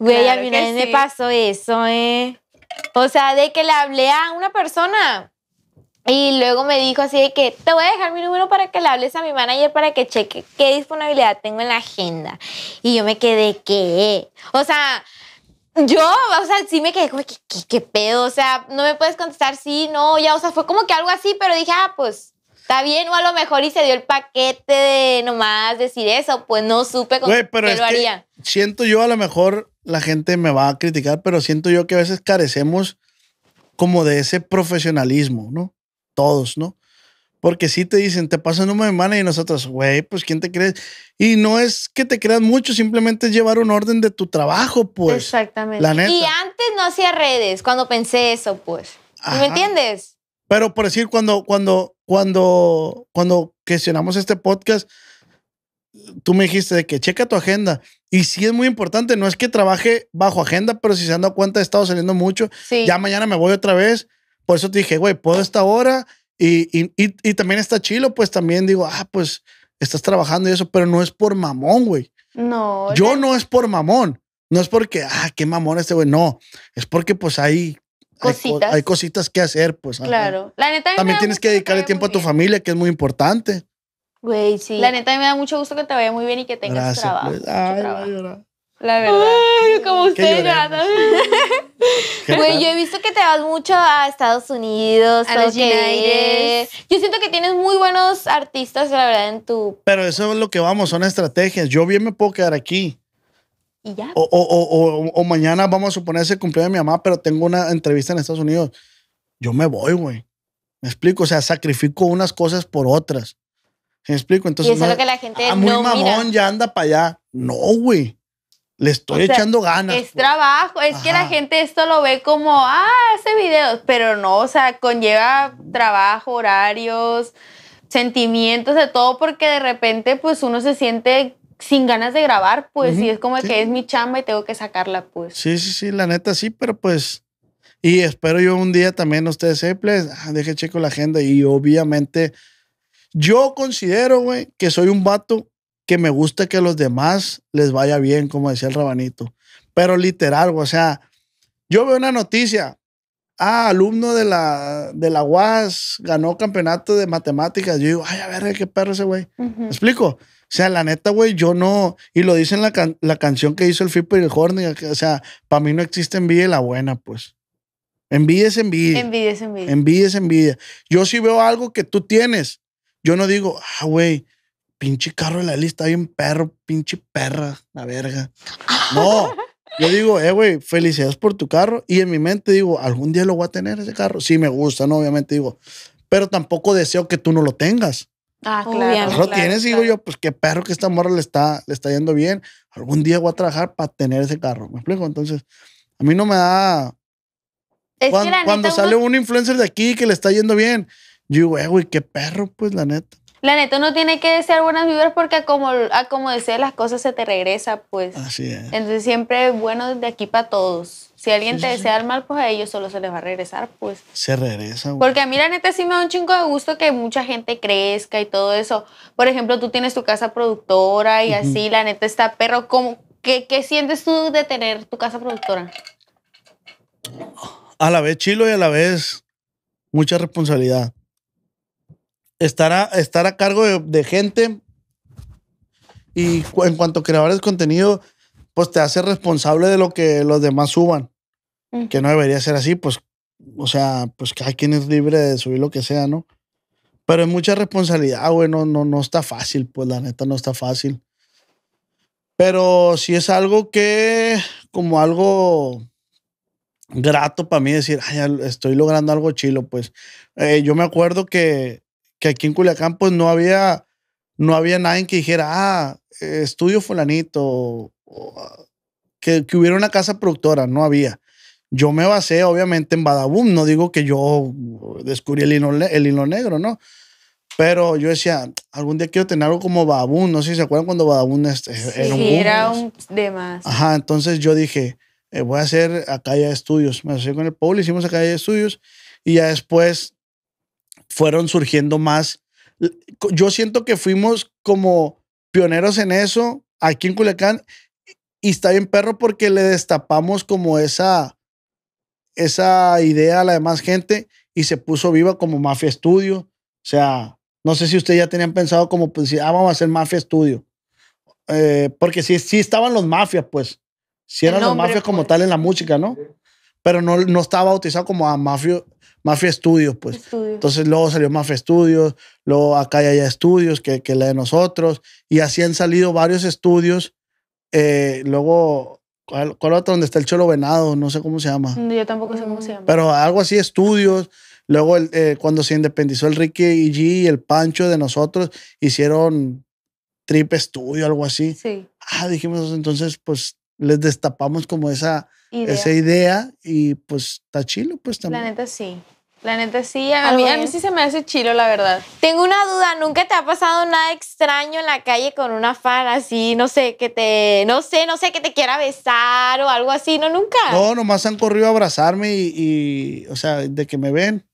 Güey, a mí me pasó eso, ¿eh? O sea, de que le hablé a una persona y luego me dijo así de que te voy a dejar mi número para que le hables a mi manager para que cheque qué disponibilidad tengo en la agenda. Y yo me quedé, que, O sea, yo, o sea, sí me quedé como, que qué pedo? O sea, no me puedes contestar sí, no, ya, o sea, fue como que algo así, pero dije, ah, pues Está bien, o a lo mejor y se dio el paquete de nomás decir eso, pues no supe cómo lo haría. siento yo, a lo mejor la gente me va a criticar, pero siento yo que a veces carecemos como de ese profesionalismo, ¿no? Todos, ¿no? Porque si sí te dicen, te pasa una semana y nosotros, güey, pues ¿quién te crees? Y no es que te creas mucho, simplemente es llevar un orden de tu trabajo, pues. Exactamente. La neta. Y antes no hacía redes, cuando pensé eso, pues. ¿Me entiendes? Pero por decir, cuando, cuando, cuando, cuando gestionamos este podcast, tú me dijiste de que checa tu agenda. Y sí es muy importante, no es que trabaje bajo agenda, pero si se han dado cuenta, he estado saliendo mucho. Ya mañana me voy otra vez. Por eso te dije, güey, puedo esta hora. Y, y, y, también está chilo, pues también digo, ah, pues estás trabajando y eso, pero no es por mamón, güey. No. Yo no es por mamón. No es porque, ah, qué mamón este güey. No, es porque pues ahí cositas. Hay, cositas que hacer, pues. Claro. También tienes que dedicarle tiempo a tu familia, que es muy importante. Güey, sí. La neta, me da mucho gusto que te vaya muy bien y que tengas pues. trabajo. Ay, la verdad. Ay, como usted llorando. Güey, yo he visto que te vas mucho a Estados Unidos, a los United. Yo siento que tienes muy buenos artistas, la verdad, en tu. Pero eso es lo que vamos, son estrategias. Yo bien me puedo quedar aquí ya. O, o, o, o, mañana vamos a suponer ese cumpleaños de mi mamá, pero tengo una entrevista en Estados Unidos. Yo me voy, güey. Me explico, o sea, sacrifico unas cosas por otras. ¿Me explico? Entonces, y la ah, muy mamón ya anda para allá. No, güey. Le estoy echando ganas. Es trabajo. Es que la gente esto lo ve como, ah, hace videos. Pero no, o sea, conlleva trabajo, horarios, sentimientos, de todo, porque de repente, pues uno se siente sin ganas de grabar, pues, sí y es como que es mi chamba y tengo que sacarla, pues. Sí, sí, sí, la neta sí, pero pues. Y espero yo un día también ustedes, hey, eh, pues, ah, deje checo la agenda y obviamente yo considero, güey, que soy un vato que me gusta que a los demás les vaya bien, como decía el rabanito. Pero literal, güey, o sea, yo veo una noticia, ah, alumno de la, de la UAS ganó campeonato de matemáticas. Yo digo, ay, a ver, eh, qué perro ese güey. ¿Me explico? O sea, la neta, güey, yo no. Y lo dice en la, canción que hizo el Flipper y el Horny. Eh, o sea, para mí no existe envidia y la buena, pues. Envidia es envidia. Envidia es envidia. Envidia es envidia. Yo sí veo algo que tú tienes. Yo no digo, ah, güey, pinche carro de la lista, un perro, pinche perra, la verga. No. Yo digo, eh, güey, felicidades por tu carro. Y en mi mente digo, algún día lo voy a tener ese carro. Sí, me gusta, ¿no? Obviamente digo, pero tampoco deseo que tú no lo tengas. Ah, claro. Pues lo tienes, digo yo, pues qué perro que esta morra le está, le está yendo bien. Algún día voy a trabajar para tener ese carro. ¿Me explico? Entonces, a mí no me da. Es cuando, que sale un influencer de aquí que le está yendo bien, yo eh güey, qué perro, pues la neta. La neta, no tiene que desear buenas vibras porque como, a como las cosas se te regresa, pues. Así es. Entonces siempre bueno desde aquí para todos. Si alguien te desea el mal, pues a ellos solo se les va a regresar, pues. Se regresa, güey. Porque a mí la neta sí me da un chingo de gusto que mucha gente crezca y todo eso. Por ejemplo, tú tienes tu casa productora y así, la neta está perro. ¿Cómo, qué, ¿Qué sientes tú de tener tu casa productora? A la vez chilo y a la vez mucha responsabilidad estar a, estar a cargo de, gente y en cuanto a creadores de contenido, pues te hace responsable de lo que los demás suban. Mm. Que no debería ser así, pues, o sea, pues hay quien es libre de subir lo que sea, ¿no? Pero es mucha responsabilidad, güey, ah, no, no, está fácil, pues la neta no está fácil. Pero si es algo que, como algo grato para mí decir, estoy logrando algo chilo, pues. Eh, yo me acuerdo que que aquí en Culiacán pues no había, no había nadie que dijera, ah, estudio fulanito, que, hubiera una casa productora, no había. Yo me basé obviamente en Badaboom, no digo que yo descubrí el hilo, el hilo negro, ¿no? Pero yo decía, algún día quiero tener algo como Badaboom, no sé si se acuerdan cuando Badaboom este, e-, era un boom, era un de más. Ajá, entonces yo dije, eh, voy a hacer acá ya Estudios, me asocié con el Paul, hicimos ya Estudios y ya después fueron surgiendo más. Yo siento que fuimos como pioneros en eso aquí en Culiacán y está bien perro porque le destapamos como esa, esa idea a la demás gente y se puso viva como Mafia Estudio. O sea, no sé si ustedes ya tenían pensado como, pues, ah, vamos a hacer Mafia Estudio eh, porque sí, sí estaban los mafias, pues. si eran los mafias como pues. tal en la música, ¿no? Pero no, no estaba bautizado como a mafia Mafia Studios, pues. Entonces luego salió Mafia Studios, luego acá y allá Studios, que, que la de nosotros, y así han salido varios estudios. Eh, luego, ¿cuál, otro? Donde está el Cholo Venado, no sé cómo se llama. Mm, yo tampoco sé cómo se llama. Pero algo así, estudios. Luego, eh, cuando se independizó el Ricky y G y el Pancho de nosotros, hicieron Trip Estudio, algo así. Sí. Ah, dijimos, entonces, pues les destapamos como esa idea, esa idea y pues está chilo, pues también. La neta sí. La neta sí, a mí, sí se me hace chilo, la verdad. Tengo una duda, ¿nunca te ha pasado nada extraño en la calle con una fan así, no sé, que te, no sé, no sé, que te quiera besar o algo así, no, nunca? No, nomás han corrido a abrazarme y o sea, de que me ven.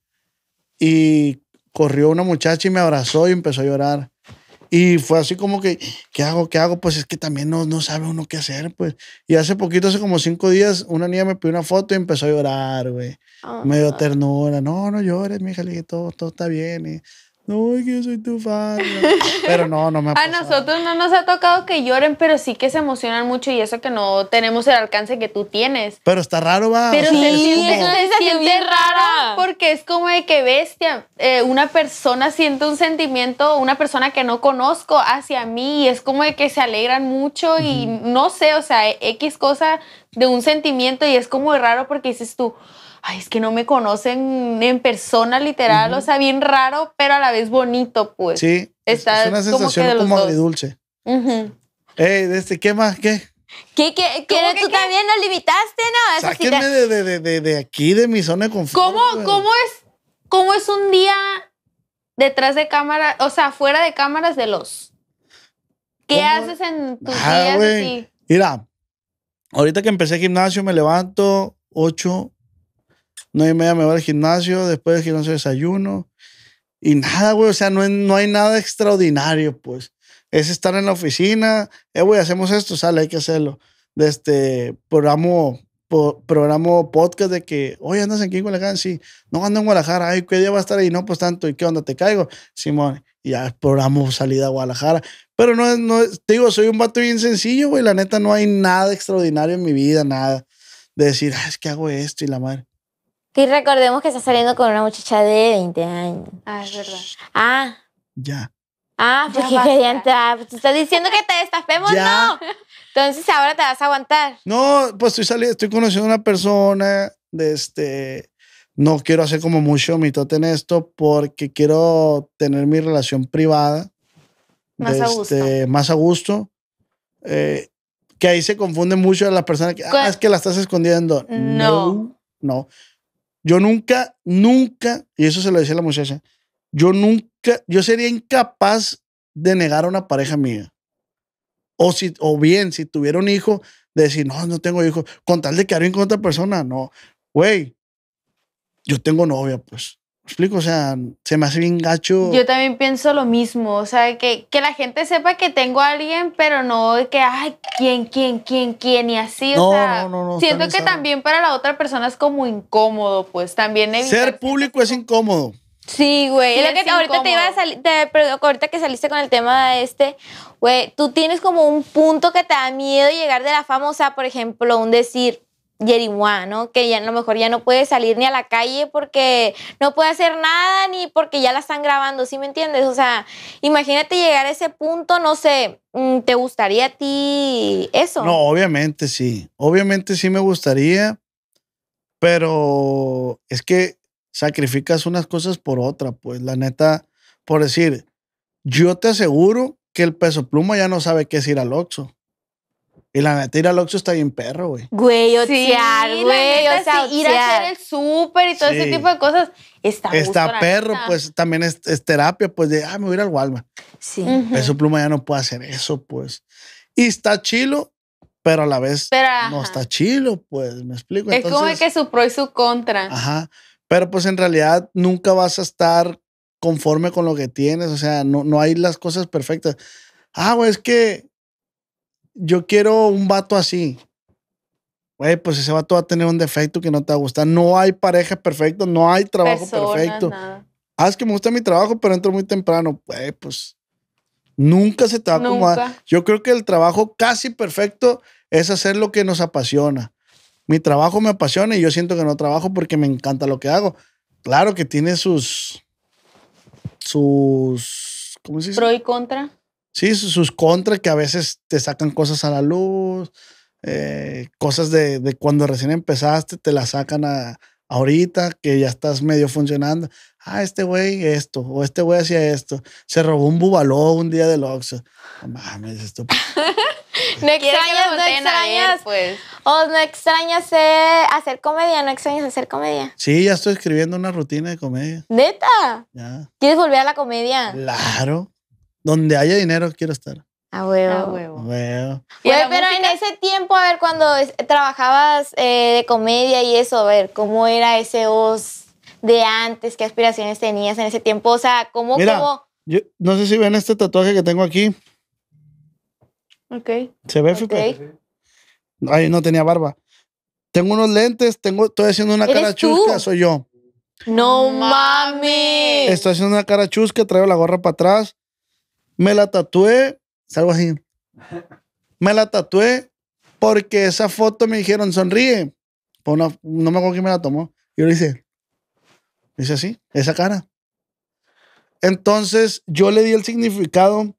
Y corrió una muchacha y me abrazó y empezó a llorar. Y fue así como que, ¿qué hago? ¿Qué hago? Pues es que también no, no sabe uno qué hacer, pues. Y hace poquito, hace como cinco días, una niña me pidió una foto y empezó a llorar, güey. Me dio ah. ternura. No, no llores, mija, le dije, todo, todo está bien. No, que yo soy tu fan. Pero no, no me ha pasado. A nosotros no nos ha tocado que lloren, pero sí que se emocionan mucho y eso que no tenemos el alcance que tú tienes. Pero está raro, va. Pero se siente rara porque es como de que bestia. Eh, una persona siente un sentimiento, una persona que no conozco hacia mí y es como de que se alegran mucho y no sé, o sea, X cosa de un sentimiento y es como de raro porque dices tú, ay, es que no me conocen en persona literal, o sea, bien raro, pero a la vez bonito, pues. Sí, es una sensación como, de Ey, este, ¿qué más? ¿Qué? ¿Qué, tú también nos limitaste, no? Sáquenme de, de, de, aquí, de mi zona de confort. ¿Cómo, es, ¿Cómo es un día detrás de cámara, o sea, fuera de cámaras de los? ¿Qué haces en tus días así? Mira, ahorita que empecé gimnasio me levanto 8 no y media me voy al gimnasio, después del gimnasio desayuno. Y nada, güey, o sea, no, no hay nada extraordinario, pues. Es estar en la oficina, eh, güey, hacemos esto, sale, hay que hacerlo. De este, programa, programa podcast de que, oye, andas aquí en Guadalajara, sí, no ando en Guadalajara, ay, ¿qué día va a estar ahí? No, pues tanto, ¿y qué onda? ¿Te caigo? Simón, y ya programa salida a Guadalajara. Pero no no te digo, soy un vato bien sencillo, güey, la neta, no hay nada extraordinario en mi vida, nada. De decir, ah, es que hago esto y la madre. Y recordemos que está saliendo con una muchacha de 20 años. Ah, es verdad. Ah. Ya. Ah, porque ya quería pues, estás diciendo que te destapemos, no. Entonces ahora te vas a aguantar. No, pues estoy saliendo, estoy conociendo a una persona de este. No quiero hacer como mucho mitote en esto porque quiero tener mi relación privada. Más a este, gusto. Más a gusto. Eh, que ahí se confunde mucho a la persona. que, ah, es que la estás escondiendo. No. no. Yo nunca, nunca, y eso se lo decía la muchacha, yo nunca, yo sería incapaz de negar a una pareja mía. O, si, o bien, si tuviera un hijo, de decir, no, no tengo hijo, con tal de quedar bien con otra persona, no. Güey, yo tengo novia, pues explico? O sea, se me hace bien gacho. Yo también pienso lo mismo. O sea, que, la gente sepa que tengo a alguien, pero no que, ay, quién, quién, quién, quién, y así. o sea, no, no, siento que también para la otra persona es como incómodo, pues también. Ser público es incómodo. Sí, güey. que ahorita te iba a salir, pero ahorita que saliste con el tema de este, güey, tú tienes como un punto que te da miedo llegar de la famosa, por ejemplo, un decir, Yerihuá, ¿no? Que ya a lo mejor ya no puede salir ni a la calle porque no puede hacer nada ni porque ya la están grabando, ¿sí me entiendes? O sea, imagínate llegar a ese punto, no sé, mm, ¿te gustaría a ti eso? No, obviamente sí. Obviamente sí me gustaría, pero es que sacrificas unas cosas por otra, pues la neta, por decir, yo te aseguro que el peso pluma ya no sabe qué es ir al Oxxo. Y la neta, ir al Oxxo está bien perro, güey. Güey, o sea, güey. o sea, ir a hacer el súper y todo ese tipo de cosas. Está, está perro, pues también es, terapia, pues de, ah, me voy a ir al Walmart. Sí. Uh Pluma ya no puede hacer eso, pues. Y está chilo, pero a la vez no está chilo, pues, me explico. Es como que su pro y su contra. Ajá. Pero pues en realidad nunca vas a estar conforme con lo que tienes, o sea, no, no hay las cosas perfectas. Ah, güey, es que yo quiero un vato así. Güey, pues ese vato va a tener un defecto que no te va a gustar. No hay pareja perfecta, no hay trabajo perfecto. Nada. Ah, es que me gusta mi trabajo, pero entro muy temprano. Güey, pues nunca se te va a acomodar. Yo creo que el trabajo casi perfecto es hacer lo que nos apasiona. Mi trabajo me apasiona y yo siento que no trabajo porque me encanta lo que hago. Claro que tiene sus. sus. ¿Cómo se dice? Pro y contra. Sí, sus, contras que a veces te sacan cosas a la luz, eh, cosas de, de, cuando recién empezaste, te las sacan a, ahorita que ya estás medio funcionando. Ah, este güey esto, o este güey hacía esto. Se robó un bubaló un día de Oxxo. No mames, esto. no extrañas, pues. no extrañas. pues. Eh, no extrañas hacer comedia, no extrañas hacer comedia. Sí, ya estoy escribiendo una rutina de comedia. ¿Neta? ¿Quieres volver a la comedia? Claro. Donde haya dinero quiero estar. A huevo. huevo. pero en ese tiempo, a ver, cuando trabajabas eh, de comedia y eso, a ver, ¿cómo era ese voz de antes? ¿Qué aspiraciones tenías en ese tiempo? O sea, ¿cómo, Mira, no sé si ven este tatuaje que tengo aquí. Ok. ¿Se ve, okay. Ay, no tenía barba. Tengo unos lentes, tengo, estoy haciendo una cara chusca, soy yo. No mami. Estoy haciendo una cara chusca, traigo la gorra para atrás. Me la tatué, salgo así. Me la tatué porque esa foto me dijeron sonríe. Pues no me acuerdo quién me la tomó. Yo le hice, dice así, esa cara. Entonces yo le di el significado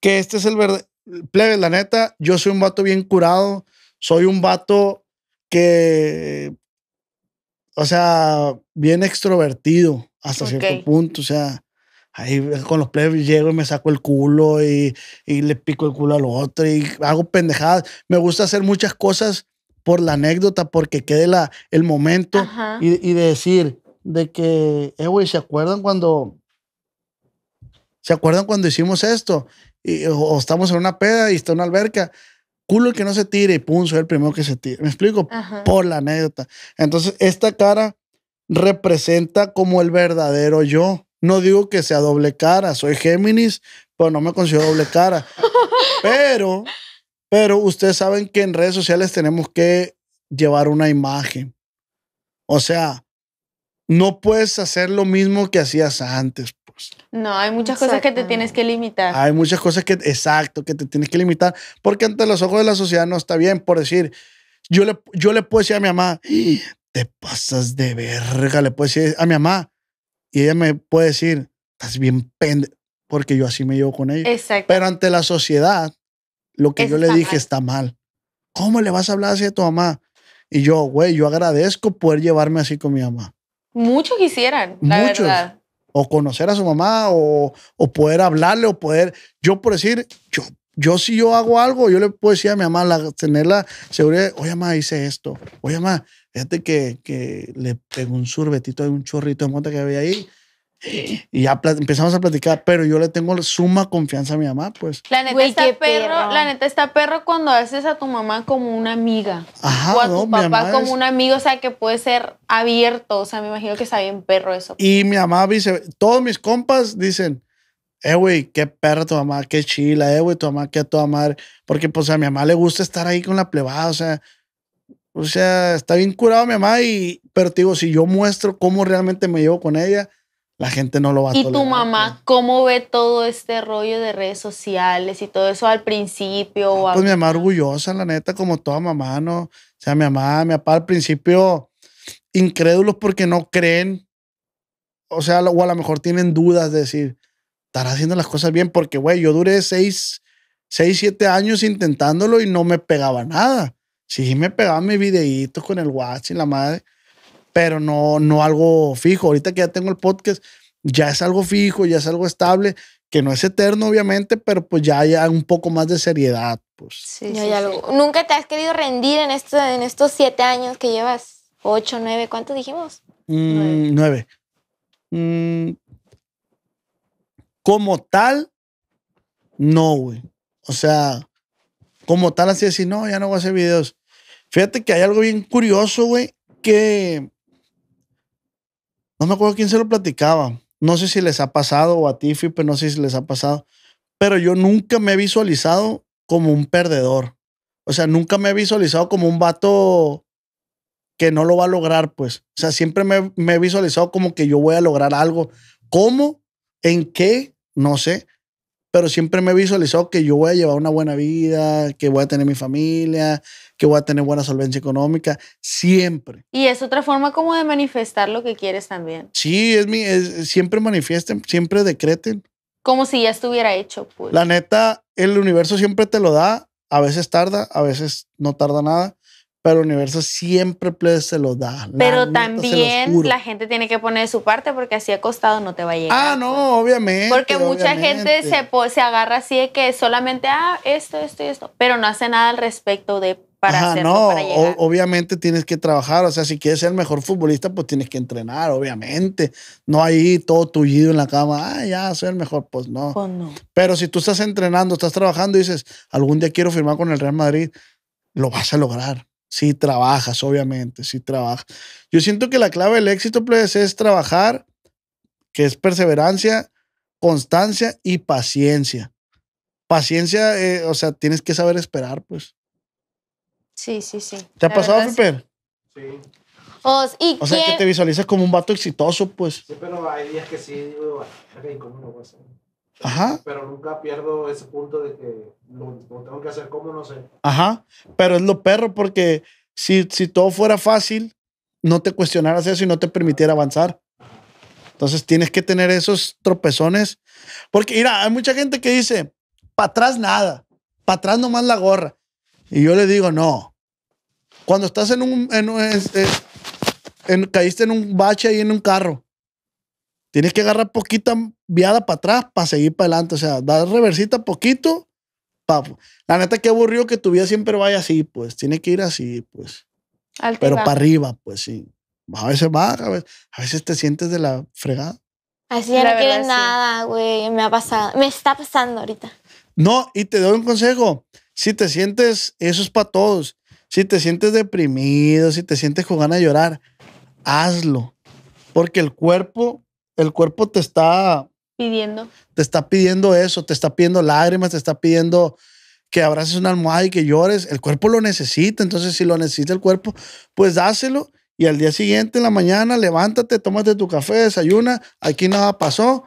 que este es el verdadero. Plebe, la neta, yo soy un vato bien curado. Soy un vato que, o sea, bien extrovertido hasta cierto punto. O sea, Ahí eh, con los plebes llego y me saco el culo y, y le pico el culo al otro y hago pendejadas. Me gusta hacer muchas cosas por la anécdota, porque quede la, el momento y, y, decir de que, eh, güey, ¿se acuerdan cuando, ¿se acuerdan cuando hicimos esto? Y, o, estamos en una peda y está una alberca. Culo el que no se tire y pum, el primero que se tire. ¿Me explico? Por la anécdota. Entonces, esta cara representa como el verdadero yo. No digo que sea doble cara, soy Géminis, pero no me considero doble cara. pero, pero ustedes saben que en redes sociales tenemos que llevar una imagen. O sea, no puedes hacer lo mismo que hacías antes. Pues. No, hay muchas cosas que te tienes que limitar. Hay muchas cosas que, exacto, que te tienes que limitar, porque ante los ojos de la sociedad no está bien, por decir, yo le, yo le puedo decir a mi mamá, ¡Ah! te pasas de verga, le puedo decir a mi mamá, y ella me puede decir, estás bien pende porque yo así me llevo con ella. Exacto. Pero ante la sociedad, lo que yo le dije está mal. ¿Cómo le vas a hablar así a tu mamá? Y yo, güey, yo agradezco poder llevarme así con mi mamá. Muchos quisieran, la Muchos. verdad. O conocer a su mamá, o, o, poder hablarle, o poder. Yo, por decir, yo, yo si yo hago algo, yo le puedo decir a mi mamá, la, tener la seguridad, oye, mamá, hice esto. Oye, mamá, Fíjate que, que le pegó un sorbetito de un chorrito de mota que había ahí. Y ya empezamos a platicar, pero yo le tengo suma confianza a mi mamá, pues. La neta está perro, la neta está perro cuando haces a tu mamá como una amiga. Ajá, o a tu papá como un amigo, o sea, que puede ser abierto, o sea, me imagino que está bien perro eso. Y mi mamá dice, todos mis compas dicen, eh, güey, qué perra tu mamá, qué chila, eh, güey, tu mamá, qué a tu madre. Porque, pues, a mi mamá le gusta estar ahí con la plebada, o sea, o sea, está bien curado mi mamá, y, pero te digo, si yo muestro cómo realmente me llevo con ella, la gente no lo va a ¿Y tu mamá pues. cómo ve todo este rollo de redes sociales y todo eso al principio? Ah, pues mi mamá orgullosa, la neta, como toda mamá, ¿no? O sea, mi mamá, mi papá al principio incrédulos porque no creen, o sea, o a lo mejor tienen dudas de decir, estará haciendo las cosas bien, porque, güey, yo duré seis, seis, siete años intentándolo y no me pegaba nada. Sí, me pegaba mis videitos con el watch y la madre, pero no, no algo fijo. Ahorita que ya tengo el podcast, ya es algo fijo, ya es algo estable, que no es eterno, obviamente, pero pues ya hay un poco más de seriedad. Pues. Sí, sí, algo. ¿Nunca te has querido rendir en, esto, en estos siete años que llevas? ¿Ocho, nueve? ¿Cuántos dijimos? Mm, nueve. Mm, como tal, no, güey. O sea, como tal, así decir, no, ya no voy a hacer videos. Fíjate que hay algo bien curioso, güey, que no me acuerdo quién se lo platicaba. No sé si les ha pasado o a ti, Fipe, no sé si les ha pasado, pero yo nunca me he visualizado como un perdedor. O sea, nunca me he visualizado como un vato que no lo va a lograr, pues. O sea, siempre me, me he visualizado como que yo voy a lograr algo. ¿Cómo? ¿En qué? No sé. Pero siempre me he visualizado que yo voy a llevar una buena vida, que voy a tener mi familia, que voy a tener buena solvencia económica, siempre. Y es otra forma como de manifestar lo que quieres también. Sí, es mi, siempre manifiesten, siempre decreten. Como si ya estuviera hecho, pues. La neta, el universo siempre te lo da, a veces tarda, a veces no tarda nada pero el universo siempre pues, se lo da. Pero también la gente tiene que poner de su parte porque así acostado no te va a llegar. Ah, no, pues. obviamente. Porque mucha gente se, se agarra así de que solamente, ah, esto, esto y esto, pero no hace nada al respecto de no, obviamente tienes que trabajar, o sea, si quieres ser el mejor futbolista, pues tienes que entrenar, obviamente. No ahí todo tullido en la cama, ah, ya soy el mejor, pues, pues no. Pero si tú estás entrenando, estás trabajando y dices, algún día quiero firmar con el Real Madrid, lo vas a lograr. Si trabajas, obviamente, si sí, trabajas. Yo siento que la clave del éxito, pues, es trabajar, que es perseverancia, constancia y paciencia. Paciencia, eh, o sea, tienes que saber esperar, pues. Sí, sí, sí. ¿Te ha pasado, verdad, sí. Oh, o, sea, que te visualizas como un vato exitoso, pues. Sí, pero hay días que sí digo, Ajá, Pero nunca pierdo ese punto de que lo, tengo que hacer como, no sé. ajá. Pero es lo perro porque si, si todo fuera fácil, no te cuestionaras eso y no te permitiera avanzar. Entonces tienes que tener esos tropezones. Porque, mira, hay mucha gente que dice, para atrás nada, para atrás nomás la gorra. Y yo le digo, no. Cuando estás en un. caíste en un bache ahí en un carro. Tienes que agarrar poquita viada para atrás para seguir para adelante. O sea, dar reversita poquito. la neta, que aburrido que tu vida siempre vaya así, pues. Tiene que ir así, pues. Pero para arriba, pues sí. A veces va, a veces, te sientes de la fregada. Así ya no quieres nada, güey. Me ha pasado. Me está pasando ahorita. No, y te doy un consejo. Si te sientes, eso es para todos. Si te sientes deprimido, si te sientes con ganas de llorar, hazlo. Porque el cuerpo, el cuerpo te está pidiendo. Te está pidiendo eso, te está pidiendo lágrimas, te está pidiendo que abraces una almohada y que llores. El cuerpo lo necesita. Entonces, si lo necesita el cuerpo, pues dáselo. Y al día siguiente, en la mañana, levántate, tómate tu café, desayuna. Aquí nada pasó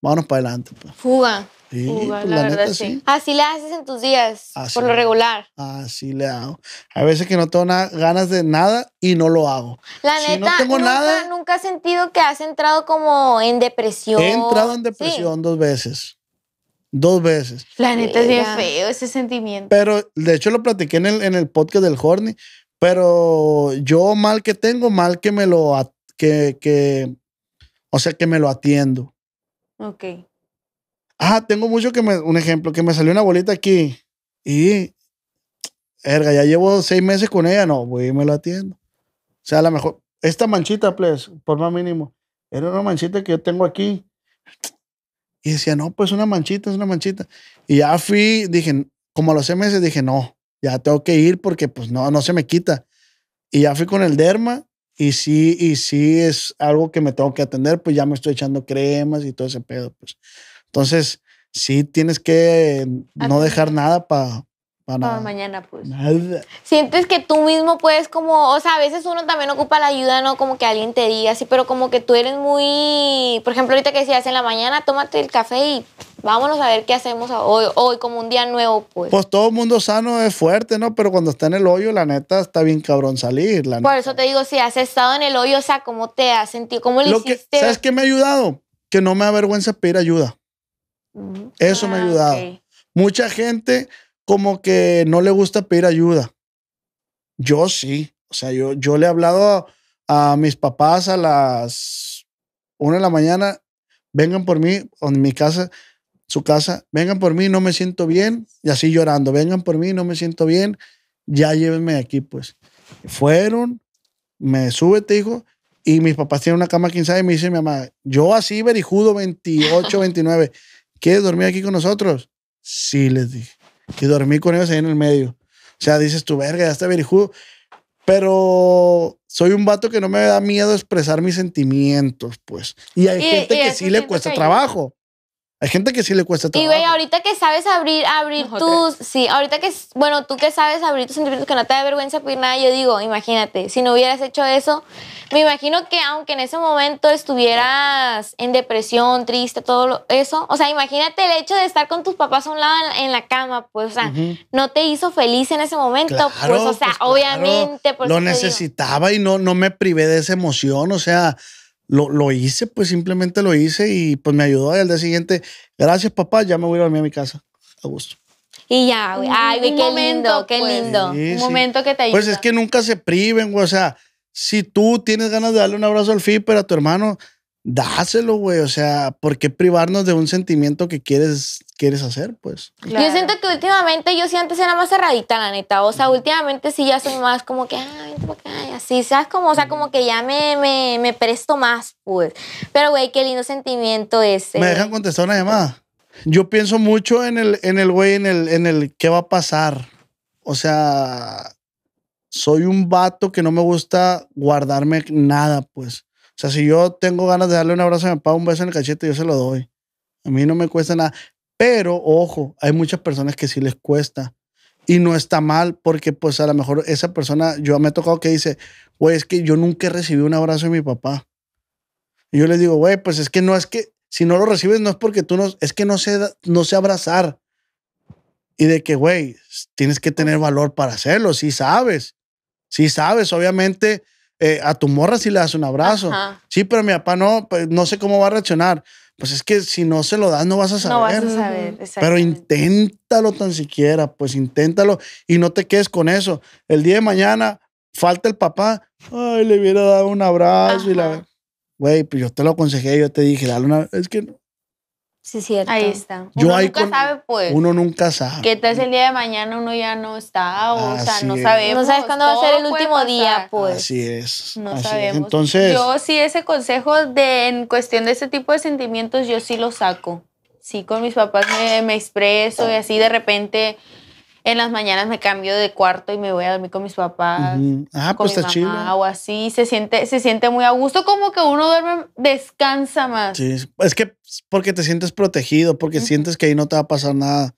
vámonos para adelante. Pues. Fuga. Sí, pues, la, sí. Así le haces en tus días, por lo regular. Así le hago. Hay veces que no tengo ganas de nada y no lo hago. La neta, nunca, has sentido que has entrado como en depresión. He entrado en depresión dos veces. Dos veces. La neta es bien feo ese sentimiento. Pero de hecho lo platiqué en el, en el podcast del Horny, pero yo mal que tengo, mal que me lo, que, que, o sea, que me lo atiendo. Ok. Ah, tengo mucho que me. Un ejemplo, que me salió una bolita aquí y. Erga, ya llevo seis meses con ella, no, voy y me la atiendo. O sea, a lo mejor. Esta manchita, please, por más mínimo. Era una manchita que yo tengo aquí. Y decía, no, pues una manchita, es una manchita. Y ya fui, dije, como a los seis meses, dije, no, ya tengo que ir porque pues no, no se me quita. Y ya fui con el derma y sí, y sí es algo que me tengo que atender, pues ya me estoy echando cremas y todo ese pedo, pues. Entonces, sí tienes que em, no dejar nada para para, mañana, pues. Nada. Sientes que tú mismo puedes como, o sea, a veces uno también ocupa la ayuda, ¿no? Como que alguien te diga, así, pero como que tú eres muy, por ejemplo, ahorita que decías en la mañana, tómate el café y vámonos a ver qué hacemos hoy, hoy como un día nuevo, pues. Pues todo mundo sano es fuerte, ¿no? Pero cuando está en el hoyo, la neta, está bien cabrón salir. La Por eso te digo, si has estado en el hoyo, o sea, ¿cómo te has sentido? ¿Cómo lo hiciste? ¿Sabes qué me ha ayudado? Que no me avergüenza pedir ayuda. Mm, eso me ha ah, ayudado. Mucha gente como que no le gusta pedir ayuda. Yo sí. O sea, yo, yo le he hablado a, mis papás a las una de la mañana, vengan por mí, en mi casa, su casa, vengan por mí, no me siento bien, y así llorando, vengan por mí, no me siento bien, ya llévenme aquí, pues. Fueron, me te dijo y mis papás tienen una cama 15 y me dice mi mamá, yo así, verijudo, 28, 29, ¿quieres dormir aquí con nosotros? Sí, les dije y dormí con ellos ahí en el medio. O sea, dices tu verga, ya está verijudo. Pero soy un vato que no me da miedo expresar mis sentimientos, pues. Y hay gente que sí le cuesta trabajo. Hay gente que sí le cuesta todo. Y güey, ahorita que sabes abrir, abrir tus. Sí, ahorita que. Bueno, tú que sabes abrir tus sentimientos, que no te da vergüenza pedir pues, nada, yo digo, imagínate, si no hubieras hecho eso, me imagino que aunque en ese momento estuvieras en depresión, triste, todo eso. O sea, imagínate el hecho de estar con tus papás a un lado en, la cama, pues, o sea, no te hizo feliz en ese momento. pues, o sea, pues, obviamente. Claro, lo necesitaba y no, no me privé de esa emoción, o sea lo, hice, pues simplemente lo hice y pues me ayudó. Y al día siguiente, gracias papá, ya me voy a dormir a mi casa. A gusto. Y ya, güey. Ay, qué lindo, qué pues. lindo. un momento que te ayuda. Pues es que nunca se priven, güey. O sea, si tú tienes ganas de darle un abrazo al FIPER a tu hermano, dáselo, güey. O sea, ¿por qué privarnos de un sentimiento que quieres, quieres hacer, pues? Yo siento que últimamente, yo sí antes era más cerradita, la neta. O sea, últimamente sí ya soy más como que, ay, así, ¿sabes? o sea, como que ya me, presto más, pues. Pero, güey, qué lindo sentimiento ese. ¿Me dejan contestar una llamada? Yo pienso mucho en el, en el güey, en el, en el qué va a pasar. O sea, soy un vato que no me gusta guardarme nada, pues. O sea, si yo tengo ganas de darle un abrazo a mi papá, un beso en el cachete, yo se lo doy. A mí no me cuesta nada. Pero, ojo, hay muchas personas que sí les cuesta. Y no está mal, porque pues a lo mejor esa persona, yo me he tocado que dice, güey, es que yo nunca recibí un abrazo de mi papá. Y yo les digo, güey, pues es que no es que, si no lo recibes, no es porque tú no, es que no sé, no sé abrazar. Y de que, güey, tienes que tener valor para hacerlo, si sí sabes. si sí sabes, obviamente eh, a tu morra sí le das un abrazo. Sí, pero mi papá no, pues, no sé cómo va a reaccionar. Pues es que si no se lo das, no vas a saber. No vas a saber, Pero inténtalo tan siquiera, pues inténtalo y no te quedes con eso. El día de mañana falta el papá, ay, le hubiera dado un abrazo y la. Güey, pues yo te lo aconsejé, yo te dije, dale una. Es que no. Sí, cierto. Ahí está. uno nunca sabe, pues. Uno nunca sabe. Que tal el día de mañana uno ya no está, o, ah, sea, no sabemos. No sabes cuándo va a ser el último día, pues. Así es. No sabemos. Entonces. Yo sí, ese consejo de en cuestión de ese tipo de sentimientos, yo sí lo saco. Sí, con mis papás me expreso y así de repente en las mañanas me cambio de cuarto y me voy a dormir con mis papás. Ah, con pues mi está chido. O así, se siente, se siente muy a gusto, como que uno duerme, descansa más. Sí, es que porque te sientes protegido, porque sientes que ahí no te va a pasar nada,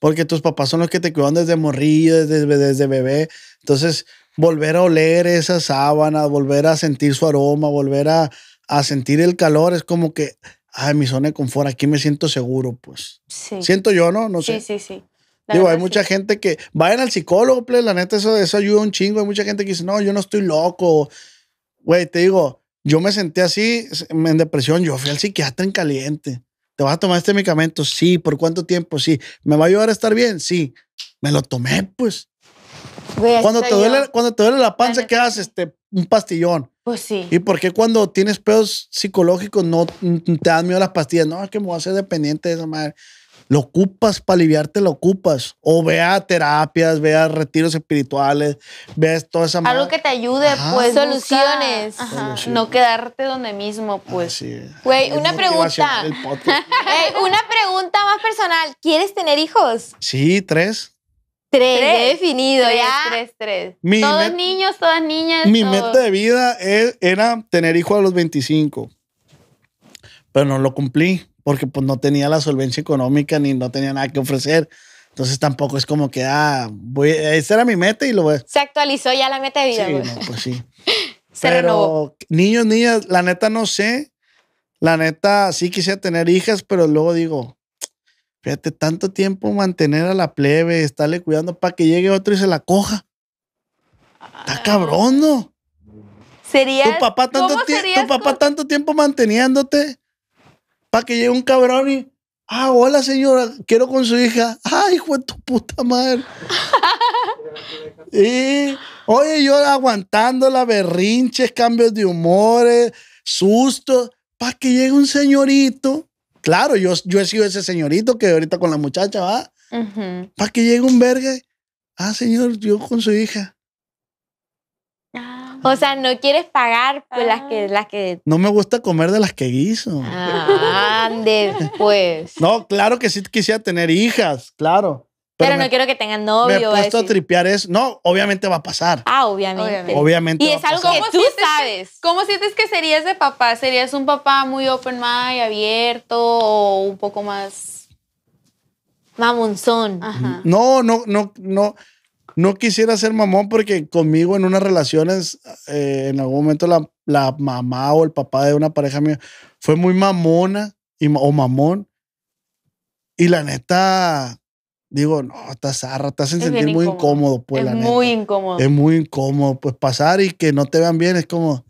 porque tus papás son los que te cuidan desde morrillo, desde, desde bebé. Entonces, volver a oler esa sábana, volver a sentir su aroma, volver a, a sentir el calor, es como que, ay, mi zona de confort, aquí me siento seguro, pues. Sí. Siento yo, ¿no? No sé. Sí, sí, sí. Digo, hay mucha gente que vayan al psicólogo, play, la neta, eso, eso ayuda un chingo. Hay mucha gente que dice, no, yo no estoy loco. Güey, te digo, yo me senté así en depresión, yo fui al psiquiatra en caliente. ¿Te vas a tomar este medicamento? Sí. ¿Por cuánto tiempo? Sí. ¿Me va a ayudar a estar bien? Sí. Me lo tomé, pues. cuando, te duele, cuando te duele la panza, ¿qué haces? este un pastillón. Pues sí. ¿Y por qué cuando tienes pedos psicológicos no te dan miedo las pastillas? No, es que me voy a hacer dependiente de esa madre. Lo ocupas para aliviarte, lo ocupas. O vea terapias, vea retiros espirituales, veas toda esa... Algo que te ayude, pues. Soluciones. No quedarte donde mismo, ah, pues. Güey, una pregunta. una pregunta más personal. ¿Quieres tener hijos? Sí, tres. Tres, he definido ya. Tres, tres. todos niños, todas niñas. Mi meta de vida e-, era tener hijos a los 25. Pero no lo cumplí porque pues no tenía la solvencia económica ni no tenía nada que ofrecer. Entonces tampoco es como que, ah, voy, esa era mi meta y lo voy. Se actualizó ya la meta de vida. Sí, pues sí. Se Pero niños, niñas, la neta no sé. La neta sí quisiera tener hijas, pero luego digo, fíjate, tanto tiempo mantener a la plebe, estarle cuidando para que llegue otro y se la coja. Está ah. cabrón, ¿no? Sería. Tu papá tanto, papá tanto tiempo manteniéndote para que llegue un cabrón y. Ah, hola señora, quiero con su hija. Ay, ah, hijo de tu puta madre. y oye, yo aguantando las berrinches, cambios de humores, susto para que llegue un señorito. Claro, yo, yo he sido ese señorito que ahorita con la muchacha va. Para que llegue un verga. Ah, señor, yo con su hija. O sea, no quieres pagar por pues, las que, ah. las que. No me gusta comer de las que guiso. Ah, después. No, claro que sí quisiera tener hijas, claro. Pero, no quiero que tengan novio. Me he a, tripear eso. No, obviamente va a pasar. Ah, obviamente. Obviamente. Y es algo que tú sabes. ¿Cómo sientes que serías de papá? ¿Serías un papá muy open mind, abierto o un poco más mamonzón? Ajá. No, no, no, no no quisiera ser mamón porque conmigo en unas relaciones, eh, en algún momento la, la, mamá o el papá de una pareja mía fue muy mamona o mamón. Y la neta, digo, no, estás zarra, te hacen sentir muy incómodo, pues, es la neta. Es muy incómodo. Es muy incómodo, pues pasar y que no te vean bien es como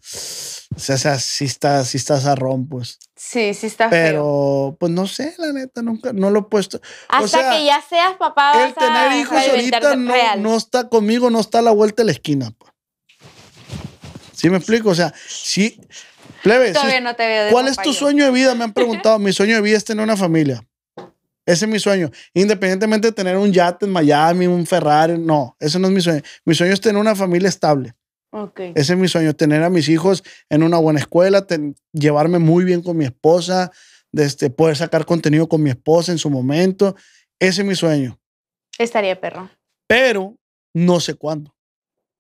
o sea, si estás a está, sí pues. Sí, sí está Pero, pues no sé, la neta, nunca, no lo he puesto. Hasta que ya seas papá. Vas el tener hijos ahorita no, está conmigo, no está a la vuelta de la esquina. Pues. ¿Sí me explico? O sea, sí. Plebe, ¿cuál es tu sueño de vida? Me han preguntado. mi sueño de vida es tener una familia. Ese es mi sueño. Independientemente de tener un yate en Miami, un Ferrari, no, Ese no es mi sueño. Mi sueño es tener una familia estable. Ese es mi sueño, tener a mis hijos en una buena escuela, llevarme muy bien con mi esposa, de este, poder sacar contenido con mi esposa en su momento. Ese es mi sueño. Estaría perro. Pero no sé cuándo.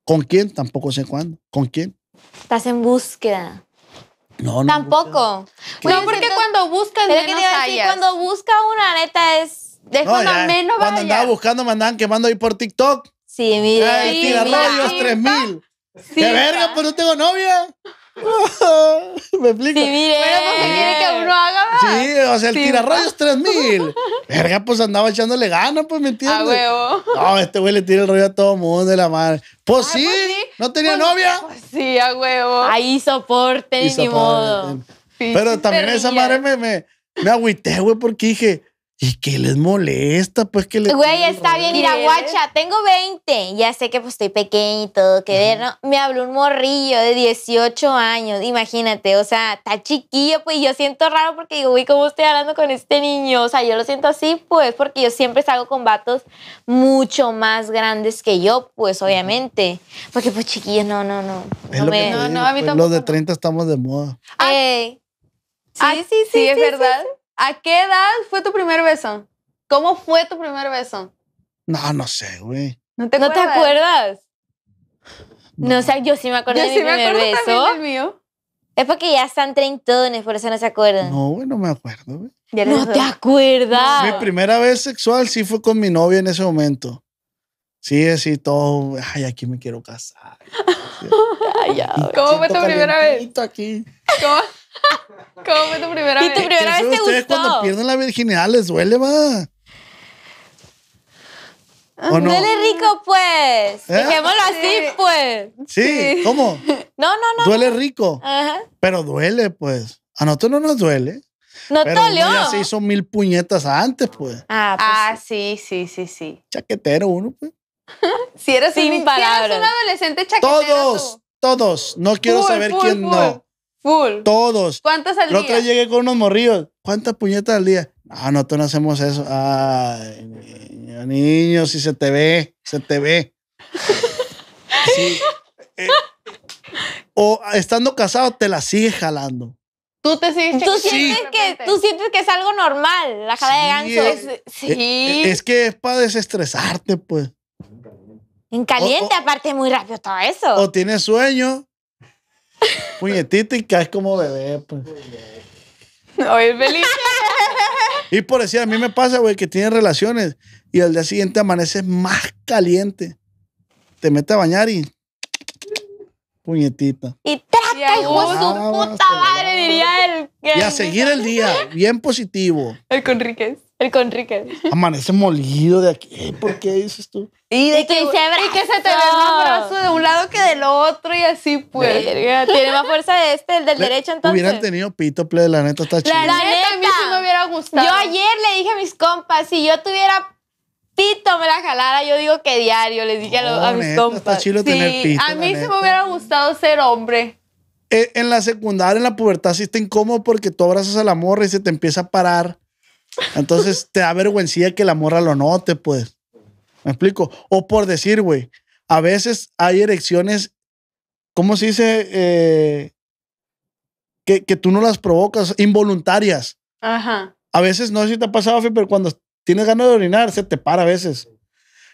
¿Con quién? Tampoco sé cuándo. ¿Con quién? Estás en búsqueda. No, no. Tampoco. no, porque cuando buscas, cuando busca una neta es. De no, cuando ya, Cuando andaba buscando, me andaban quemando ahí por TikTok. Sí, mira. Ay, tira rollos, 3000. Sí, ¡Qué verga! Pues no tengo novia. Me explico. Sí, mire. Bueno, pues, quiere que uno haga? Sí, o sea, el tira rollos 3000. verga, pues andaba echándole ganas, pues, ¿me entiendes? A huevo. No, este güey le tira el rollo a todo mundo de la madre. Pues, ah, pues, sí, no tenía pues, novia. sí, a huevo. Ahí soporte, ni modo. Pero también esa madre me agüité, güey, porque dije, ¿Y qué les molesta? Pues que les. Güey, está bien, a guacha, tengo 20. Ya sé que pues estoy pequeña y todo que ver, ¿no? Me habló un morrillo de 18 años, imagínate, o sea, está chiquillo, pues yo siento raro porque digo, güey, ¿cómo estoy hablando con este niño? O sea, yo lo siento así, pues, porque yo siempre salgo con vatos mucho más grandes que yo, pues, obviamente. Porque, pues, chiquillos, no, no, no. no, no, a mí pues, Los de 30 estamos de moda. Ay. Ah, sí, sí, sí, es verdad. ¿A qué edad fue tu primer beso? ¿Cómo fue tu primer beso? No, no sé, güey. ¿No te acuerdas? ¿No sé, yo sí me acuerdo de sí mi me acuerdo También mío. Es porque ya están treintones, por eso no se acuerdan. No, güey, no me acuerdo, güey. No te acuerdas. Mi primera vez sexual sí fue con mi novia en ese momento. Sí, así todo, ay, aquí me quiero casar. ay, ¿Cómo fue tu primera vez? Aquí. ¿Cómo? ¿Cómo fue tu primera vez? ¿Y tu primera vez te ustedes cuando pierden la virginidad les duele, va? Duele rico, pues. ¿Eh? Dijémoslo así, pues. Sí, ¿cómo? No, no, no. Duele rico. Ajá. Pero duele, pues. A nosotros no nos duele. No pero Ya se hizo mil puñetas antes, pues. Ah, pues ah sí. sí, sí, sí, Chaquetero uno, pues. si eres Sin un palabras. un adolescente chaquetero. Todos, todos. No quiero saber quién no. Full. Todos. ¿Cuántas al día? La otra llegué con unos morrillos. ¿Cuántas puñetas al día? Ah, no, tú no hacemos eso. Ay, niño, si se te ve, se te ve. Eh, o estando casado, te la sigues jalando. Tú te sigues sientes, que, tú sientes que es algo normal, la jala de ganso. sí. Eh, es, que es para desestresarte, pues. En caliente, aparte, muy rápido todo eso. O tienes sueño Puñetito y caes como bebé, pues. Oye, feliz. Y por decir, a mí me pasa, güey, que tienes relaciones y al día siguiente amaneces más caliente. Te metes a bañar y Puñetita. Y trata hijo de su puta madre, diría él. Y a seguir el día, bien positivo. El Conríquez. El Conríquez. Amanece molido de aquí. ¿Por qué dices tú? Y de que, se, y que se te ve más brazo de un lado que del otro y así pues. tiene más fuerza de este, el del derecho entonces. Hubieran tenido pito, play, la neta está chido. La, neta, sí me hubiera gustado. Yo ayer le dije a mis compas, si yo tuviera Pito me la jalara, yo digo que diario, les dije a, mis compas. sí, a mí se me hubiera gustado ser hombre. E, en la secundaria, en la pubertad, sí está incómodo porque tú abrazas a la morra y se te empieza a parar. Entonces te da vergüenza que la morra lo note, pues. ¿Me explico? O por decir, güey, a veces hay erecciones, ¿cómo se dice? Eh, que, que tú no las provocas, involuntarias. Ajá. A veces, no sé si te ha pasado, pero cuando tienes ganas de orinar, se te para a veces.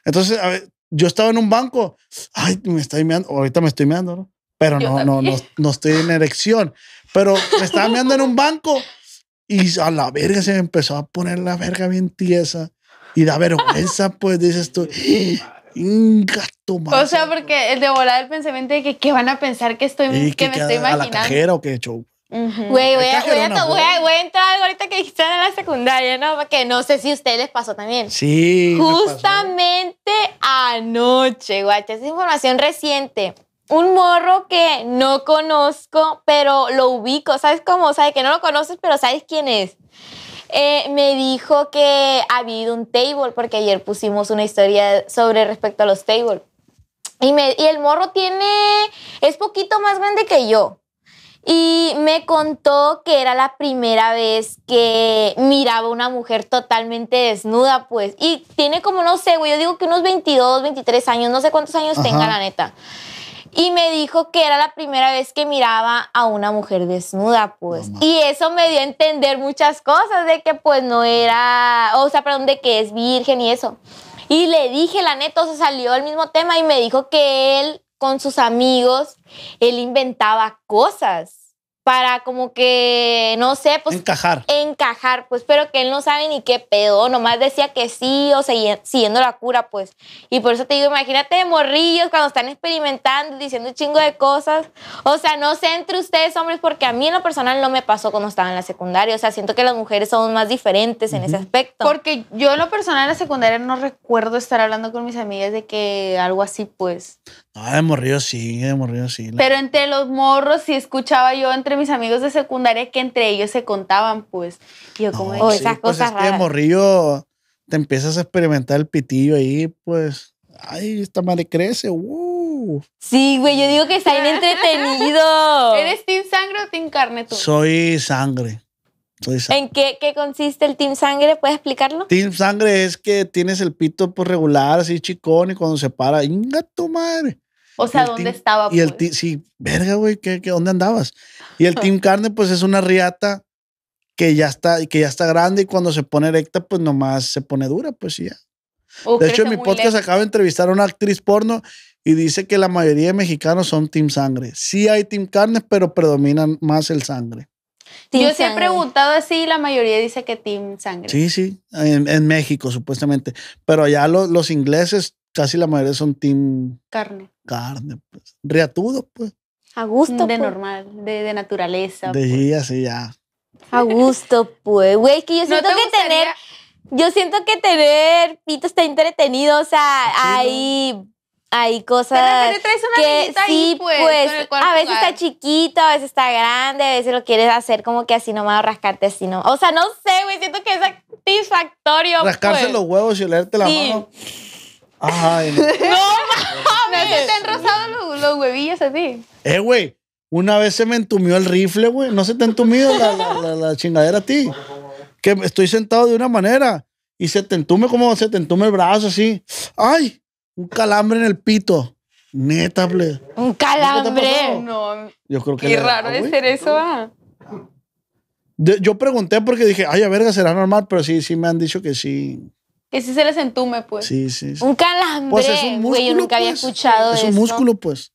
Entonces, a ver, yo estaba en un banco, ay, me estoy meando, ahorita me estoy meando, ¿no? Pero no, no, no, estoy en erección. Pero me estaba meando en un banco y a la verga se me empezó a poner la verga bien tiesa y da vergüenza, pues dices tú, gato O sea, porque el de volar el pensamiento de que, ¿qué van a pensar que estoy, que, me estoy imaginando? A la cajera o qué, show. Güey, voy, a entrar ahorita que dijiste en la secundaria, ¿no? Porque no sé si a ustedes les pasó también. Sí. Justamente anoche, guacha, es información reciente. Un morro que no conozco, pero lo ubico, ¿sabes cómo? Sabes que no lo conoces, pero sabes quién es. Eh, me dijo que ha habido un table, porque ayer pusimos una historia sobre respecto a los tables. Y, me, y el morro tiene, es poquito más grande que yo y me contó que era la primera vez que miraba a una mujer totalmente desnuda, pues. Y tiene como, no sé, güey, yo digo que unos 22, 23 años, no sé cuántos años tenga, la neta. Y me dijo que era la primera vez que miraba a una mujer desnuda, pues. y eso me dio a entender muchas cosas, de que pues no era, o sea, perdón, de que es virgen y eso. Y le dije, la neta, o sea, salió el mismo tema y me dijo que él, con sus amigos, él inventaba cosas para como que, no sé, pues... Encajar. Encajar, pues, pero que él no sabe ni qué pedo, nomás decía que sí o sea, siguiendo la cura, pues. Y por eso te digo, imagínate de morrillos cuando están experimentando, diciendo un chingo de cosas. O sea, no sé entre ustedes, hombres, porque a mí en lo personal no me pasó cuando estaba en la secundaria. O sea, siento que las mujeres son más diferentes en ese aspecto. Porque yo en lo personal en la secundaria no recuerdo estar hablando con mis amigas de que algo así, pues. Ah, de morrillo sí, de morrido sí. Pero entre los morros sí escuchaba yo entre mis amigos de secundaria que entre ellos se contaban, pues. yo como esas pues, cosas raras. Que de morrillo te empiezas a experimentar el pitillo ahí, pues. Ay, esta madre crece, uh. Sí, güey, yo digo que está bien entretenido. ¿Eres team sangre o team carne tú? Soy sangre. ¿En qué, qué, consiste el team sangre? ¿Puedes explicarlo? Team sangre es que tienes el pito por pues, regular, así chicón, y cuando se para, inga tu madre. O sea, ¿dónde estaba? Y el pues? sí, verga, güey, ¿qué, ¿qué, dónde andabas? Y el Team Carne, pues es una riata que ya está, que ya está grande y cuando se pone erecta, pues nomás se pone dura, pues sí. de hecho, en mi podcast acabo de entrevistar a una actriz porno y dice que la mayoría de mexicanos son Team Sangre. Sí hay Team Carne, pero predominan más el sangre. Yo siempre he preguntado así la mayoría dice que Team Sangre. Sí, sí, en, México supuestamente. Pero allá los ingleses casi la mayoría son team carne. Carne, pues. Riatudo, pues. A gusto. De pues. normal, de, de naturaleza. De pues. día, sí, ya. A gusto, pues. Güey, que yo siento que tener. Yo siento que tener pito está entretenido. O sea, hay. Hay cosas traes una que sí, pues, pues a veces está chiquito, a veces está grande, a veces lo quieres hacer como que así nomás rascarte así no. O sea, no sé, güey, siento que es satisfactorio. Rascarse pues. los huevos y olerte la sí. mano. Ay, no. ¡No mames! ¿No se te han rozado los, huevillos a ti? Eh, güey. Una vez se me entumió el rifle, güey. No se te ha entumido la, chingadera a ti. Que estoy sentado de una manera y se te entume como se te entume el brazo así. ¡Ay! Un calambre en el pito. Neta, ble. Un calambre. No. Yo creo que. Qué raro de ser eso, ah. Yo pregunté porque dije, ay, a verga, será normal, pero sí, sí me han dicho que sí. Que si se les entume, pues. Sí, sí. Un calambre, pues es un güey, yo nunca había pues. escuchado eso. Es un músculo, pues.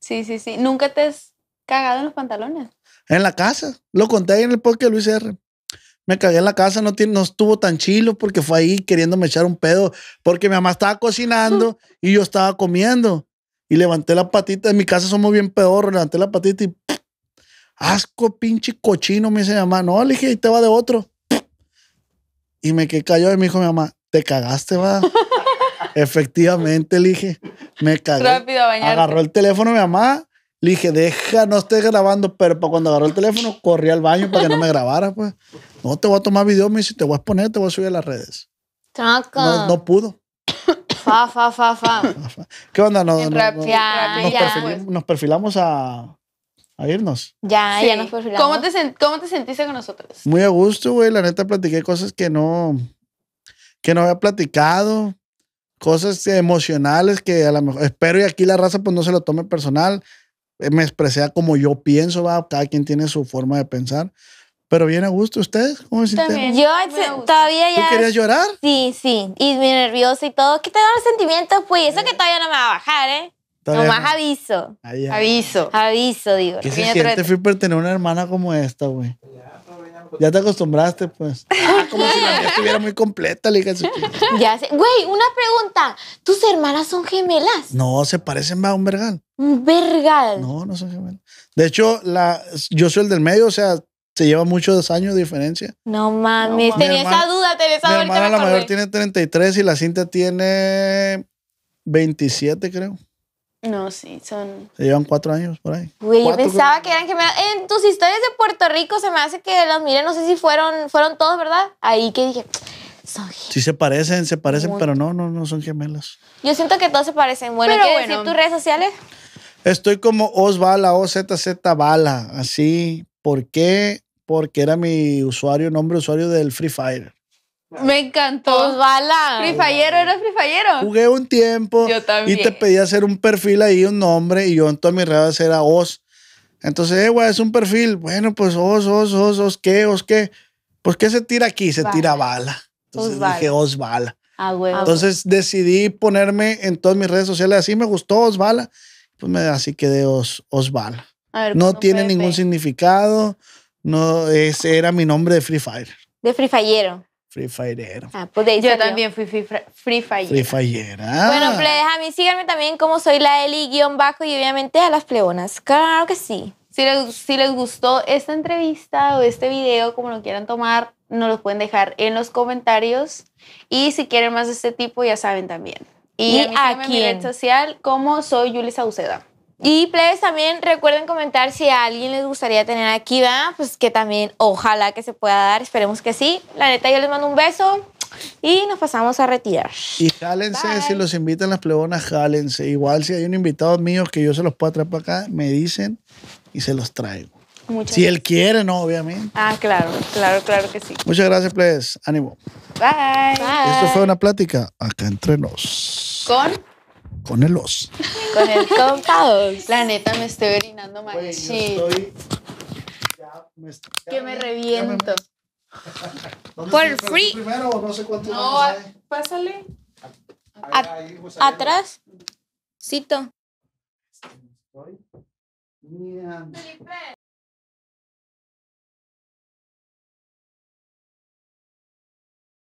Sí, sí, sí. ¿Nunca te has cagado en los pantalones? En la casa. Lo conté ahí en el podcast de Luis R. Me cagué en la casa, no, no estuvo tan chilo porque fue ahí queriéndome echar un pedo porque mi mamá estaba cocinando y yo estaba comiendo. Y levanté la patita, en mi casa somos bien peor. levanté la patita y asco, pinche cochino, me dice mi mamá. No, le dije, ahí te va de otro. Y me quedé cayó y me dijo mi mamá, te cagaste, va. Efectivamente, le dije, me cagué. Rápido, bañarte. Agarró el teléfono mi mamá, le dije, deja, no estés grabando, pero cuando agarró el teléfono, corrí al baño para que no me grabara, pues. No, te voy a tomar video, me dice, te voy a exponer, te voy a subir a las redes. No, pudo. Fa, fa, fa, fa. ¿Qué onda? No, pues. nos, perfilamos, a, irnos. Ya, ya nos perfilamos. ¿Cómo te, ¿Cómo te sentiste con nosotros? Muy a gusto, güey. La neta platiqué cosas que no que no había platicado, cosas emocionales que a lo mejor espero y aquí la raza pues no se lo tome personal. Eh, me expresé como yo pienso, va, cada quien tiene su forma de pensar. Pero bien a gusto, ¿ustedes? ¿Cómo se Yo todavía ya... ¿Tú querías llorar? Sí, sí. Y muy nerviosa y todo. ¿Qué te dan los sentimientos? Pues eso que mm. todavía no me va a bajar, ¿eh? Nomás aviso. aviso. Aviso, digo. ¿Qué se siente, Fui tener una hermana como esta, güey? Pues. Ya te acostumbraste, pues. Ah, como si la vida estuviera muy completa, le Ya sé. Güey, una pregunta. ¿Tus hermanas son gemelas? No, se parecen más a un vergal. Un vergal. No, no son gemelas. De hecho, la, yo soy el del medio, o sea, se lleva muchos años de diferencia. No mames, tenía esa duda, tenía esa duda. Mi hermana la mayor tiene 33 y la cinta tiene 27, creo. No, sí, son... Se llevan cuatro años por ahí. Güey, yo pensaba que eran gemelas. En tus historias de Puerto Rico se me hace que los miren, no sé si fueron, fueron todos, ¿verdad? Ahí que dije, son Sí se parecen, se parecen, pero no, no, no son gemelas. Yo siento que todos se parecen. Bueno, ¿qué decir tus redes sociales? Estoy como Osbala, z Bala, así. ¿Por qué? Porque era mi usuario, nombre usuario del Free Fire. Me encantó. Osvala. Free eres Free Jugué un tiempo. Y te pedí hacer un perfil ahí, un nombre, y yo en todas mis redes era Os. Entonces, eh, güey, es un perfil. Bueno, pues Os, Os, Os, Os ¿qué? Os ¿qué? Pues, ¿qué se tira aquí? Se tira bala. Entonces dije Osvala. Ah, güey. Entonces decidí ponerme en todas mis redes sociales. Así me gustó Osvala. Pues me, así quedé Os, Osvala. no tiene ningún significado. No, ese era mi nombre de Free Fire. De Free Fire. Free Era. Ah, pues de ahí Yo también fui Free, free Fire. Free ah. Bueno, pues a mí síganme también como soy la Eli-bajo y obviamente a las pleonas. Claro que sí. Si les, si les gustó esta entrevista o este video, como lo quieran tomar, nos lo pueden dejar en los comentarios. Y si quieren más de este tipo, ya saben también. Y, aquí en mi red social como soy Yuli Sauceda. Y plebes también recuerden comentar si a alguien les gustaría tener aquí, ¿verdad? Pues que también ojalá que se pueda dar, esperemos que sí. La neta yo les mando un beso y nos pasamos a retirar. Y jálense, si los invitan las plebonas, jálense. Igual si hay un invitado mío que yo se los pueda traer para acá, me dicen y se los traigo. si él quiere, no, obviamente. Ah, claro, claro, claro que sí. Muchas gracias, plebes. Ánimo. Bye. Bye. Esto fue una plática acá entre nos. Con con el os. Con el contador. La neta me estoy orinando mal. sí. Estoy... Ya me estoy... Que me reviento. Por free. Primero, no, sé cuánto no pásale. Ahí, pues, atrás. Cito. Este, estoy. Felipe.